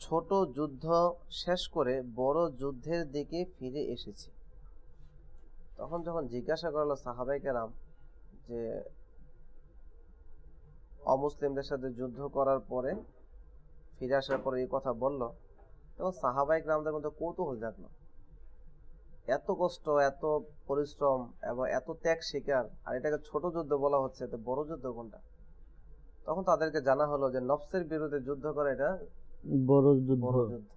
ছোট যুদ্ধ শেষ করে বড় যুদ্ধের দিকে ফিরে এসেছি তখন যখন জিজ্ঞাসা করলো সাহাবাই কেরাম যে অমুসলিমদের সাথে যুদ্ধ করার পরে ফিরে আসার পরে এই কথা বলল তখন সাহাবাই গ্রামদের মধ্যে কৌতূহল জাগলো এত কষ্ট এত পরিশ্রম এবং এত ত্যাগ শিকার আর এটাকে ছোট যুদ্ধ বলা হচ্ছে তো বড় যুদ্ধ কোনটা তখন তাদেরকে জানা হলো যে নফসের বিরুদ্ধে যুদ্ধ করা এটা
বড় যুদ্ধ বড় যুদ্ধ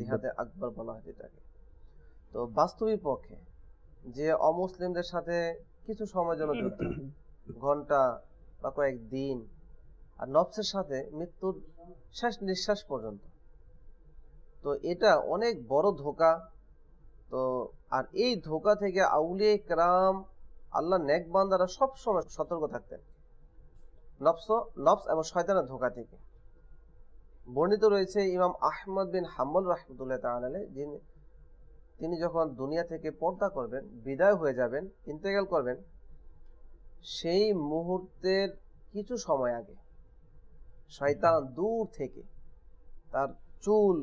জিহাদে
আকবর বলা হয় এটাকে তো বাস্তবিক পক্ষে যে অমুসলিমদের সাথে কিছু সময় জন্য যুদ্ধ ঘন্টা বা কয়েক দিন আর নফসের সাথে মৃত্যুর শেষ নিঃশ্বাস পর্যন্ত তো এটা অনেক বড় ধোকা তো আর এই ধোকা থেকে আউলিয়ে ক্রাম আল্লাহ নেকবান্দারা সব সময় সতর্ক থাকতেন নফস নফস এবং শয়তানের ধোকা থেকে বর্ণিত রয়েছে ইমাম আহমদ বিন হাম্মল রহমতুল্লাহ তাহলে যিনি তিনি যখন দুনিয়া থেকে পর্দা করবেন বিদায় হয়ে যাবেন ইন্তেকাল করবেন সেই মুহূর্তের কিছু সময় আগে শয়তান দূর থেকে তার চুল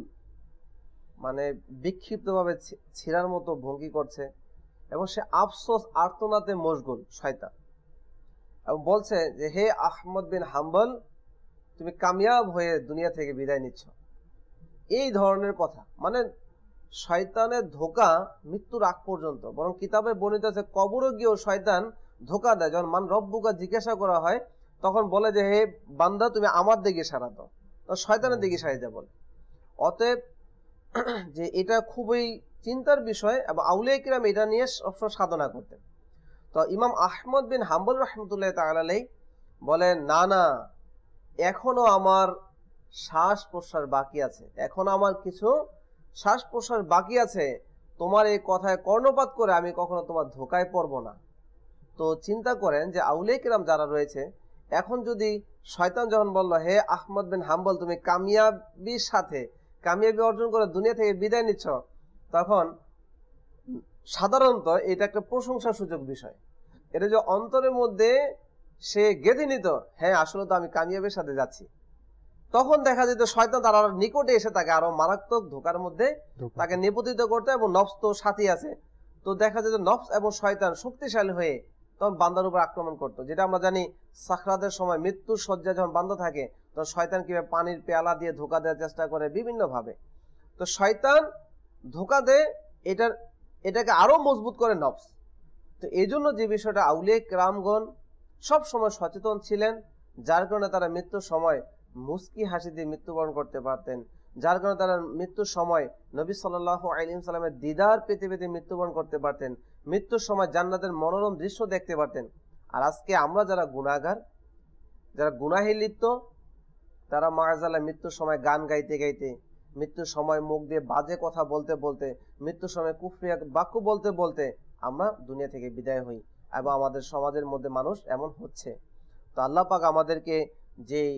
মানে বিক্ষিপ্তভাবে ছিঁড়ার মতো ভঙ্গি করছে এবং সে আফসোস আর্তনাতে মশগুল শয়তান এবং বলছে যে হে আহমদ বিন হাম্বল তুমি কামিয়াব হয়ে দুনিয়া থেকে বিদায় নিচ্ছ এই ধরনের কথা মানে শয়তানের ধোকা মৃত্যুর আগ পর্যন্ত বরং কিতাবে বর্ণিত আছে কবরও গিয়েও শয়তান ধোকা দেয় যখন মান রব্বুকা জিজ্ঞাসা করা হয় তখন বলে যে হে বান্দা তুমি আমার দিকে সারা দাও শয়তানের দিকে সারিতে বলে অতএব যে এটা খুবই চিন্তার বিষয় এবং আউলিয়া কিরাম এটা নিয়ে সবসময় সাধনা করতেন তো ইমাম আহমদ বিন হাম্বুল রহমতুল্লাহ তালাই বলে না না এখনো আমার শ্বাস প্রশ্বাস বাকি আছে এখন আমার কিছু শ্বাস প্রশ্বাস বাকি আছে তোমার এই কথায় কর্ণপাত করে আমি কখনো তোমার ধোকায় পড়ব না তো চিন্তা করেন যে আউলে কিরাম যারা রয়েছে এখন যদি শয়তান যখন বলল হে আহমদ বিন হাম্বল তুমি কামিয়াবির সাথে কামিয়াবি অর্জন করে দুনিয়া থেকে বিদায় নিচ্ছ তখন সাধারণত এটা একটা প্রশংসা সূচক বিষয় এটা যে অন্তরের মধ্যে সে গেঁদে নিত হ্যাঁ আসলে তো আমি কামিয়াবের সাথে যাচ্ছি তখন দেখা যেত শয়তান তার আরো নিকটে এসে তাকে আরো মারাত্মক ধোকার মধ্যে তাকে নিপতিত করতে এবং নফস তো সাথী আছে তো দেখা যেত নফস এবং শয়তান শক্তিশালী হয়ে তখন বান্দার উপর আক্রমণ করতো যেটা আমরা জানি সাখরাদের সময় মৃত্যুর শয্যা যখন বান্ধ থাকে তখন শয়তান কিভাবে পানির পেয়ালা দিয়ে ধোকা দেওয়ার চেষ্টা করে বিভিন্নভাবে তো শয়তান ধোকা দেয় এটার এটাকে আরও মজবুত করে নফস তো এই জন্য যে বিষয়টা আউলেক রামগণ সব সময় সচেতন ছিলেন যার কারণে তারা মৃত্যুর সময় মুস্কি হাসি দিয়ে মৃত্যুবরণ করতে পারতেন যার কারণে তারা মৃত্যুর সময় নবী সাল্লাহ আলিম সাল্লামের দিদার পেতে পেতে মৃত্যুবরণ করতে পারতেন মৃত্যুর সময় জান্নাতের মনোরম দৃশ্য দেখতে পারতেন আর আজকে আমরা যারা গুণাগার যারা গুণাহে লিপ্ত তারা মাহাজাল্লাহ মৃত্যুর সময় গান গাইতে গাইতে মৃত্যুর সময় মুখ দিয়ে বাজে কথা বলতে বলতে মৃত্যুর সময় কুফরিয়া বাক্য বলতে বলতে আমরা দুনিয়া থেকে বিদায় হই এবং আমাদের সমাজের মধ্যে মানুষ এমন হচ্ছে তো আল্লাহ পাক আমাদেরকে যেই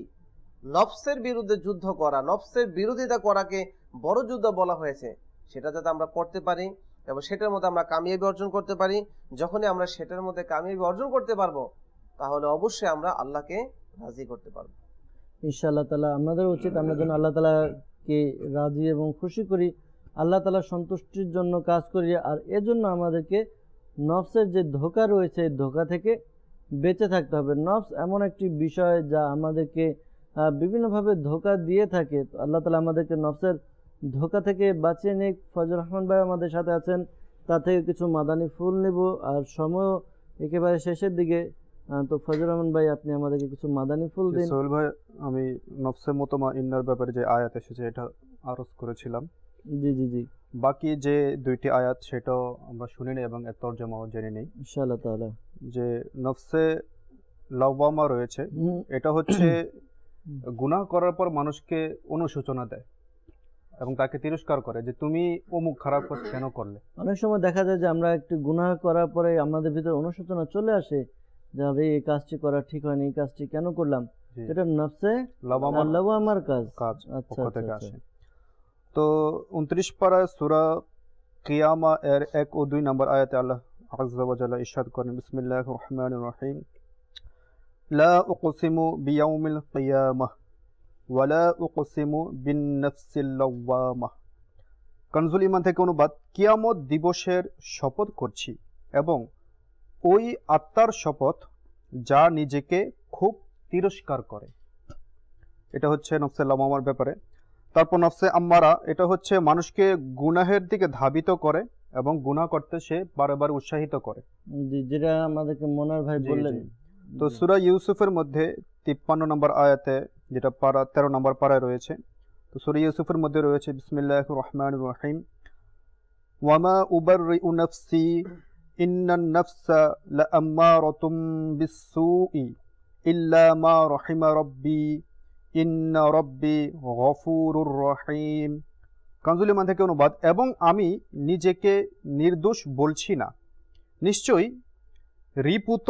নফসের বিরুদ্ধে যুদ্ধ করা নফসের বিরোধিতা করাকে বড় যুদ্ধ বলা হয়েছে সেটা যাতে আমরা করতে পারি এবং সেটার মধ্যে আমরা কামিয়াবি অর্জন করতে পারি যখনই আমরা সেটার মধ্যে কামিয়াবি অর্জন করতে পারবো তাহলে অবশ্যই আমরা আল্লাহকে রাজি করতে পারবো
ইনশাআল্লাহ তালা আমাদের উচিত আমরা যেন আল্লাহ তালাকে রাজি এবং খুশি করি আল্লাহ তালা সন্তুষ্টির জন্য কাজ করি আর এজন্য আমাদেরকে নফসের যে ধোকা রয়েছে এই ধোকা থেকে বেঁচে থাকতে হবে নফস এমন একটি বিষয় যা আমাদেরকে বিভিন্নভাবে ধোকা দিয়ে থাকে তো আল্লাহ তালা আমাদেরকে নফসের ধোকা থেকে বাঁচিয়ে নিক ফজর রহমান ভাই আমাদের সাথে আছেন তা থেকে কিছু মাদানি ফুল নেব আর সময়ও একেবারে শেষের দিকে তো ফজর রহমান ভাই আপনি আমাদেরকে কিছু
মাদানি ফুল দিন সোহেল ভাই আমি নফসে মতমা ইন্নার ব্যাপারে যে আয়াত এসেছে এটা আরজ করেছিলাম জি জি জি বাকি যে দুইটি আয়াত সেটাও আমরা শুনি নিই এবং এর তর্জমাও জেনে নিই ইনশাআল্লাহ তাআলা যে নফসে লাওয়ামা রয়েছে এটা হচ্ছে গুনাহ করার পর মানুষকে অনুশোচনা দেয় এবং তাকে তিরস্কার করে যে তুমি অমুক খারাপ পথ কেন করলে
অনেক সময় দেখা যায় যে আমরা একটু গুনাহ করার পরে আমাদের ভিতরে অনুশোচনা চলে আসে যে আরে এই কাজটি করা ঠিক হয়নি এই কাজটি কেন করলাম এটা নফসে লাবামার কাজ কাজ পক্ষ আচ্ছা, আচ্ছা, আচ্ছা।
তো উনত্রিশ পারা সুরা কিয়ামা এর এক ও দুই নম্বর আয়াতে আল্লাহ আজ্জাবাজাল্লাহ ইসাদ করেন বিসমিল্লাহ রহমান রহিম لا أقسم بيوم القيامة ولا أقسم بالنفس اللوامة কানজুল ইমান থেকে অনুবাদ কিয়ামত দিবসের শপথ করছি এবং ওই আত্মার শপথ যা নিজেকে খুব তিরস্কার করে এটা হচ্ছে নফসে লামামার ব্যাপারে তারপর নফসে আম্মারা এটা হচ্ছে মানুষকে গুনাহের দিকে ধাবিত করে এবং গুনাহ করতে সে বারবার উৎসাহিত করে যেটা আমাদেরকে মনার ভাই বললেন তো সুরা ইউসুফের মধ্যে তিপ্পান্ন নম্বর আয়াতে যেটা পাড়া তেরো নম্বর পাড়ায় রয়েছে তো সুরা ইউসুফের মধ্যে রয়েছে বিসমিল্লাহ রহমান রহিম ওয়ামা উবার নফসি ইন্নাফসা লাম্মা রতুম বিসু ইল্লা মা রহিমা রব্বি ইন্না রব্বি গফুরুর রহিম কাঞ্জুলি মান থেকে অনুবাদ এবং আমি নিজেকে নির্দোষ বলছি না নিশ্চয়ই রিপুত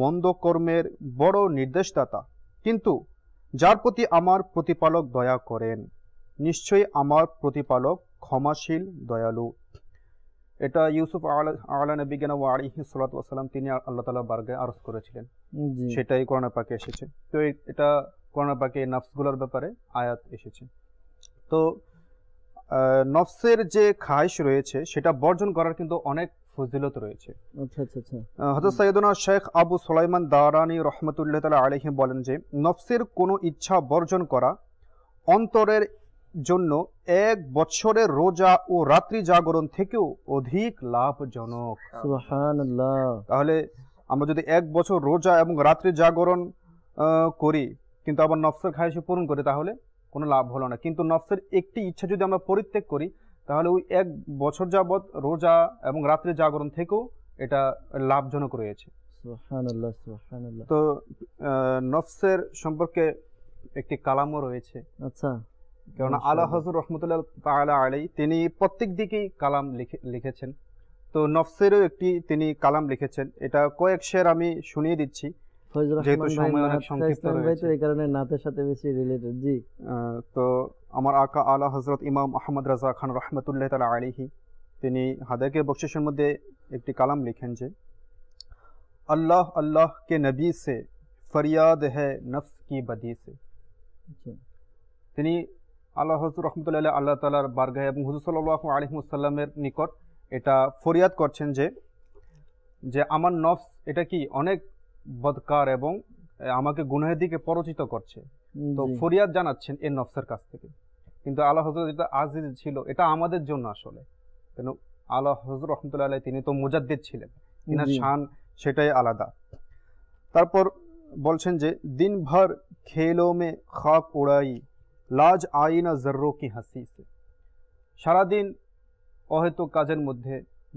মন্দ কর্মের বড় নির্দেশদাতা কিন্তু যার প্রতি আমার প্রতিপালক দয়া করেন নিশ্চয়ই আমার প্রতিপালক ক্ষমাশীল দয়ালু এটা ইউসুফ আলা তিনি আল্লাহ তালা বার্গে আরজ করেছিলেন সেটাই করোনা পাকে এসেছে তো এটা করোনা পাকে নাফসগুলোর ব্যাপারে আয়াত এসেছে তো নফসের যে খায়স রয়েছে সেটা বর্জন করার কিন্তু অনেক ফজিলত রয়েছে আচ্ছা, আচ্ছা, আচ্ছা। সৈয়দনা শেখ আবু সুলাইমান দারানি রহমতুল্লাহ তালা আলহিম বলেন যে নফসের কোনো ইচ্ছা বর্জন করা অন্তরের জন্য এক বছরের রোজা ও রাত্রি জাগরণ থেকেও অধিক লাভজনক তাহলে আমরা যদি এক বছর রোজা এবং রাত্রি জাগরণ করি কিন্তু আবার নফসের খায়সে পূরণ করি তাহলে কোনো লাভ হলো না কিন্তু নফসের একটি ইচ্ছা যদি আমরা পরিত্যাগ করি তাহলে ওই এক বছর যাবৎ রোজা এবং রাত্রে জাগরণ থেকেও এটা লাভজনক রয়েছে তো নফসের সম্পর্কে একটি কালামও রয়েছে আচ্ছা কেননা আল্লাহ হজর রহমতুল্লাহ আলাই তিনি প্রত্যেক দিকেই কালাম লিখেছেন তো নফসেরও একটি তিনি কালাম লিখেছেন এটা কয়েক শের আমি শুনিয়ে দিচ্ছি তিনি হাদাকের বকশিসের মধ্যে একটি কালাম লিখেন যে আল্লাহ আল্লাহ কে নবী সে ফরিয়াদ কি বদি সে আচ্ছা। তিনি আল্লাহ হজর রহমতুল্লাহ আল্লাহ তালার বারগায় এবং হুজুর নিকট এটা ফরিয়াদ করছেন যে যে আমার নফস এটা কি অনেক বদকার এবং আমাকে গুনাহের দিকে পরচিত করছে তো ফরিয়াদ জানাচ্ছেন এ নফসের কাছ থেকে কিন্তু আল্লাহ হজরত যেটা আজিজ ছিল এটা আমাদের জন্য আসলে কেন আল্লাহ হজর রহমতুল্লাহ আলাই তিনি তো মুজাদ্দিদ ছিলেন তিনার শান সেটাই আলাদা তারপর বলছেন যে দিনভর খেলো মে খাক উড়াই লাজ আইনা জর্রো কি হাসি সারাদিন অহেতুক কাজের মধ্যে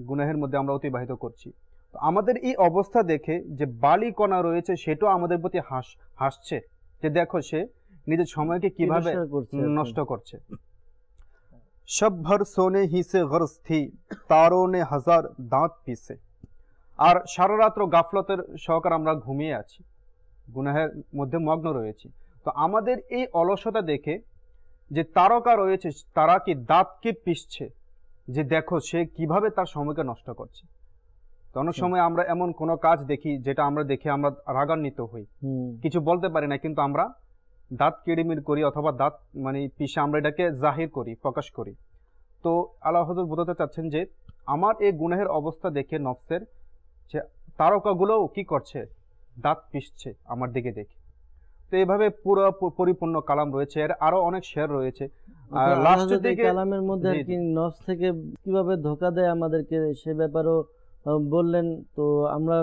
গুনাহের মধ্যে আমরা অতিবাহিত করছি তো আমাদের এই অবস্থা দেখে যে বালি কণা রয়েছে সেটাও আমাদের প্রতি হাস হাসছে যে দেখো সে নিজের সময়কে কিভাবে নষ্ট করছে সব ভর সোনে হিসে গরজ থি তারোনে হাজার দাঁত পিসে আর সারা রাত্র গাফলতের সহকার আমরা ঘুমিয়ে আছি গুনাহের মধ্যে মগ্ন রয়েছি তো আমাদের এই অলসতা দেখে যে তারকা রয়েছে তারা কি দাঁতকে পিসছে যে দেখো সে কিভাবে তার সময়কে নষ্ট করছে তো অনেক সময় আমরা এমন কোনো কাজ দেখি যেটা আমরা দেখে আমরা রাগান্বিত হই কিছু বলতে পারি না কিন্তু আমরা দাঁত কেড়েমির করি অথবা দাঁত মানে পিসে আমরা এটাকে জাহির করি প্রকাশ করি তো আল্লাহ হজর বোঝাতে চাচ্ছেন যে আমার এই গুনাহের অবস্থা দেখে নফসের যে তারকাগুলোও কি করছে দাঁত পিসছে আমার দিকে দেখে তো এইভাবে পুরো পরিপূর্ণ কালাম রয়েছে এর আরো অনেক শেয়ার রয়েছে লাস্টের দিকে কালামের মধ্যে আর কি
নফস থেকে কিভাবে ধোকা দেয় আমাদেরকে সে ব্যাপারেও বললেন তো আমরা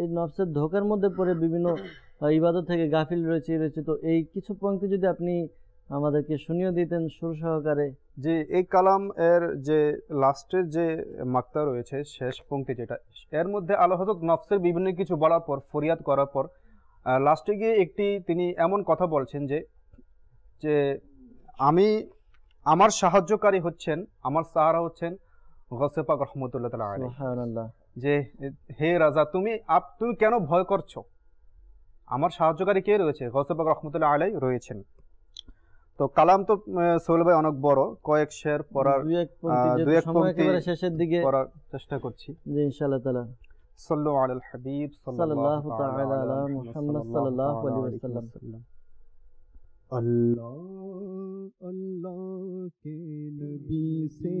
এই নফসের ধোকার মধ্যে পড়ে বিভিন্ন ইবাদত থেকে গাফিল রয়েছে রয়েছে তো এই কিছু পঙ্ক্তি যদি আপনি আমাদেরকে শুনিয়ে দিতেন সুর সহকারে
যে এই কালাম এর যে লাস্টের যে মাক্তা রয়েছে শেষ পঙ্ক্তি যেটা এর মধ্যে আল্লাহ হজরত নফসের বিভিন্ন কিছু বলার পর ফরিয়াদ করার পর লাস্টে গিয়ে একটি তিনি এমন কথা বলছেন যে যে আমি আমার সাহায্যকারী হচ্ছেন আমার সাহারা হচ্ছেন গসেপাক রহমতুল্লাহ তালা যে হে রাজা তুমি আপ তুমি কেন ভয় করছো আমার সাহায্যকারী কে রয়েছে গৌসবাক রহমতুল্লাহ আলাই রয়েছেন তো কালাম তো সোহেল ভাই অনেক বড় কয়েক শের পড়ার দুই এক পংক্তি শেষের দিকে পড়ার চেষ্টা করছি জি ইনশাআল্লাহ তাআলা সাল্লু আলাল হাবিব সাল্লাল্লাহু তাআলা আলা মুহাম্মদ সাল্লাল্লাহু আলাইহি ওয়াসাল্লাম
আল্লাহ আল্লাহ কে নবী সে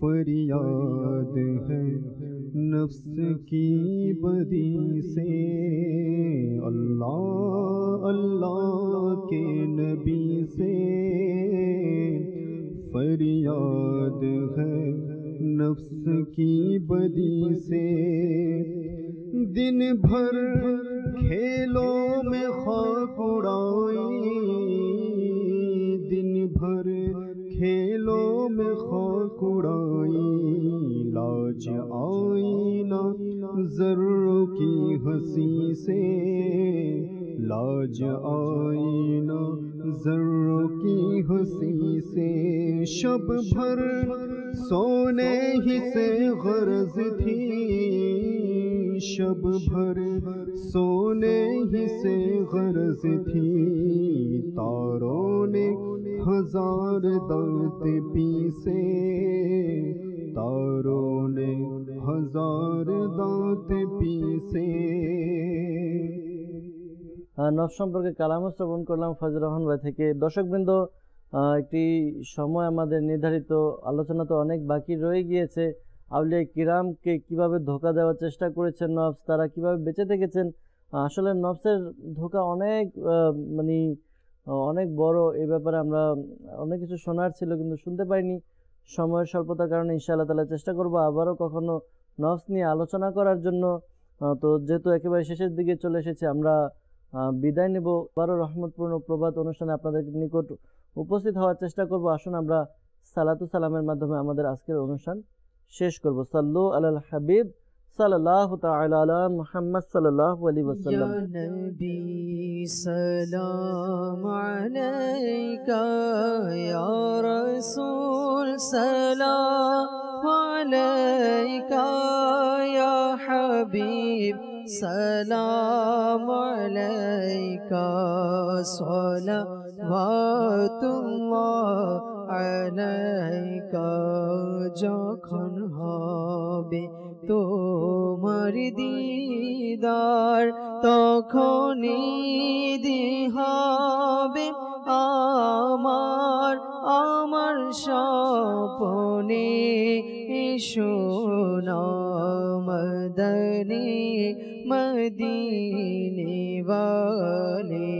فریاد ہے نفس کی بدی سے اللہ اللہ کے نبی سے فریاد ہے نفس کی بدی سے دن بھر کھیلوں میں خواب اڑائی دن بھر کھیلوں میں خاک اڑائی لاج آئینا ضرور کی ہنسی سے لاج آئینا ضرور کی ہنسی سے شب بھر سونے ہی سے غرض تھی शब भर सोने ही से गर्ज थी तारों ने हजार दांत पीसे तारों ने हजार दांत पीसे
নফ সম্পর্কে কালাম শ্রবণ করলাম ফজর রহমান ভাই থেকে দর্শকবৃন্দ একটি সময় আমাদের নির্ধারিত আলোচনা তো অনেক বাকি রয়ে গিয়েছে আউলিয়া কিরামকে কিভাবে ধোকা দেওয়ার চেষ্টা করেছেন নবস তারা কিভাবে বেঁচে থেকেছেন আসলে নবসের ধোকা অনেক মানে অনেক বড় এ ব্যাপারে আমরা অনেক কিছু শোনার ছিল কিন্তু শুনতে পাইনি সময়ের স্বল্পতার কারণে ইনশাআল্লাহ তালা চেষ্টা করব আবারও কখনো নবস নিয়ে আলোচনা করার জন্য তো যেহেতু একেবারে শেষের দিকে চলে এসেছে আমরা বিদায় নেব আবারও রহমতপূর্ণ প্রবাদ অনুষ্ঠানে আপনাদের নিকট উপস্থিত হওয়ার চেষ্টা করব আসুন আমরা সালাতু সালামের মাধ্যমে আমাদের আজকের অনুষ্ঠান শেষ করব সাল্লু আলাল হাবিব সাল্লাল্লাহু তাআলা আলা মুহাম্মদ সাল্লাল্লাহু আলাইহি ওয়াসাল্লাম
ইয়া নবী সালাম আলাইকা ইয়া রাসূল সালাম আলাইকা ইয়া হাবিব سلام عليك صلوات الله যখন হবে তোমার দিদার তখন দিহাবে আমার আমার স্বপনে শোনা মদনী مدینے والے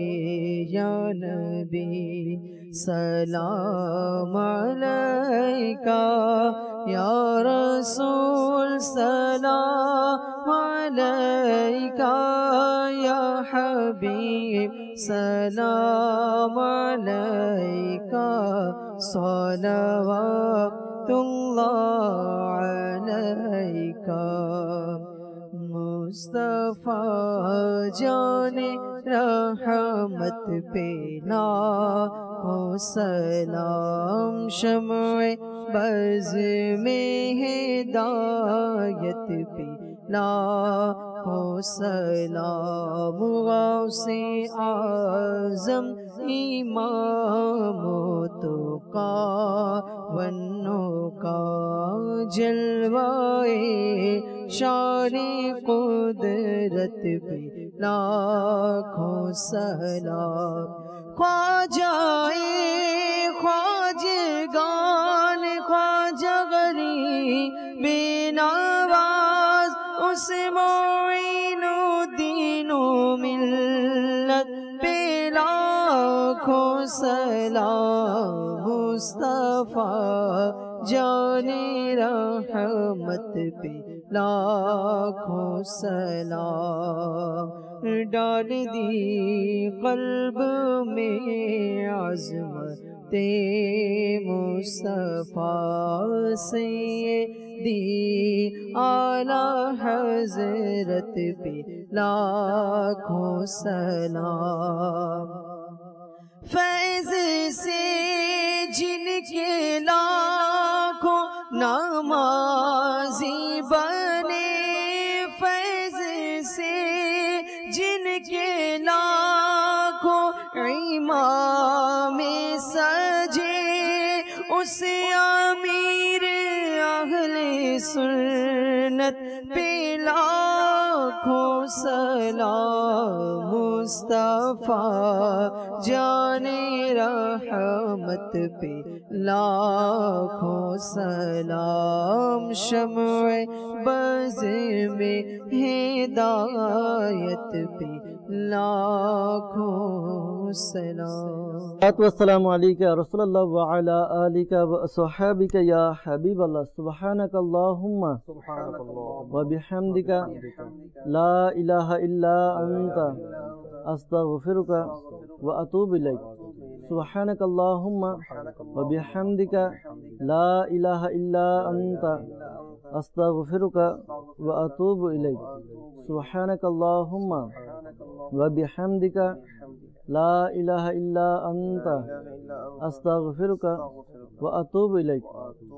یا نبی سلام علیکہ یا رسول سلام علیکہ یا حبیب سلام علیکہ صلوات اللہ علیکہ مصطفیٰ جانے رحمت مت پیلا ہو سلام شمائے برز میں ہدایت دت پیلا ہو سلا موا سے آزم ایم تو کا ونوں کا جلوائے شانِ قدرت پیلا لاکھوں سلام خوا جائے خواج گان خوا نواز اس و دینوں پہ لاکھوں سلام مصطفیٰ جانِ رحمت پہ لاکھوں سلام سلا ڈال دی قلب میں عظمت تے مو سے دی آلہ حضرت پہ لاکھوں سلام سلا فیض سے جن کے لاکھوں نمازی ب سنت کھو سلام مصطفیٰ جان رحمت پہ لاکھوں سلام شمع بز میں ہدایت پہ لاکھوں السلام
والسلام عليك يا رسول الله وعلى آلك وصحابك يا حبيب الله سبحانك اللهم
سبحانك اللهم وبحمدك
لا إله إلا أنت أستغفرك وأتوب إليك سبحانك اللهم وبحمدك لا إله إلا أنت أستغفرك وأتوب إليك سبحانك اللهم وبحمدك لا إله إلا أنت أستغفرك وأتوب إليك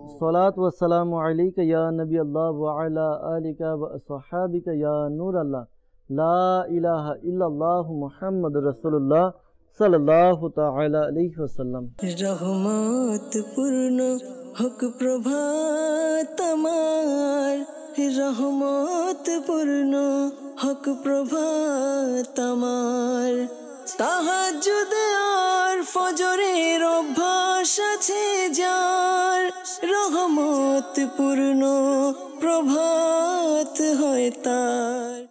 الصلاة والسلام عليك يا نبي الله وعلى آلك وأصحابك يا نور الله لا إله إلا الله محمد رسول الله صلى الله تعالى عليه وسلم
رحمات پرن حق پربا تمار رحمات پرن حق پربا تمار তাহাজুদে আর ফজরের অভ্যাস আছে যার রহমত পূর্ণ প্রভাত হয় তার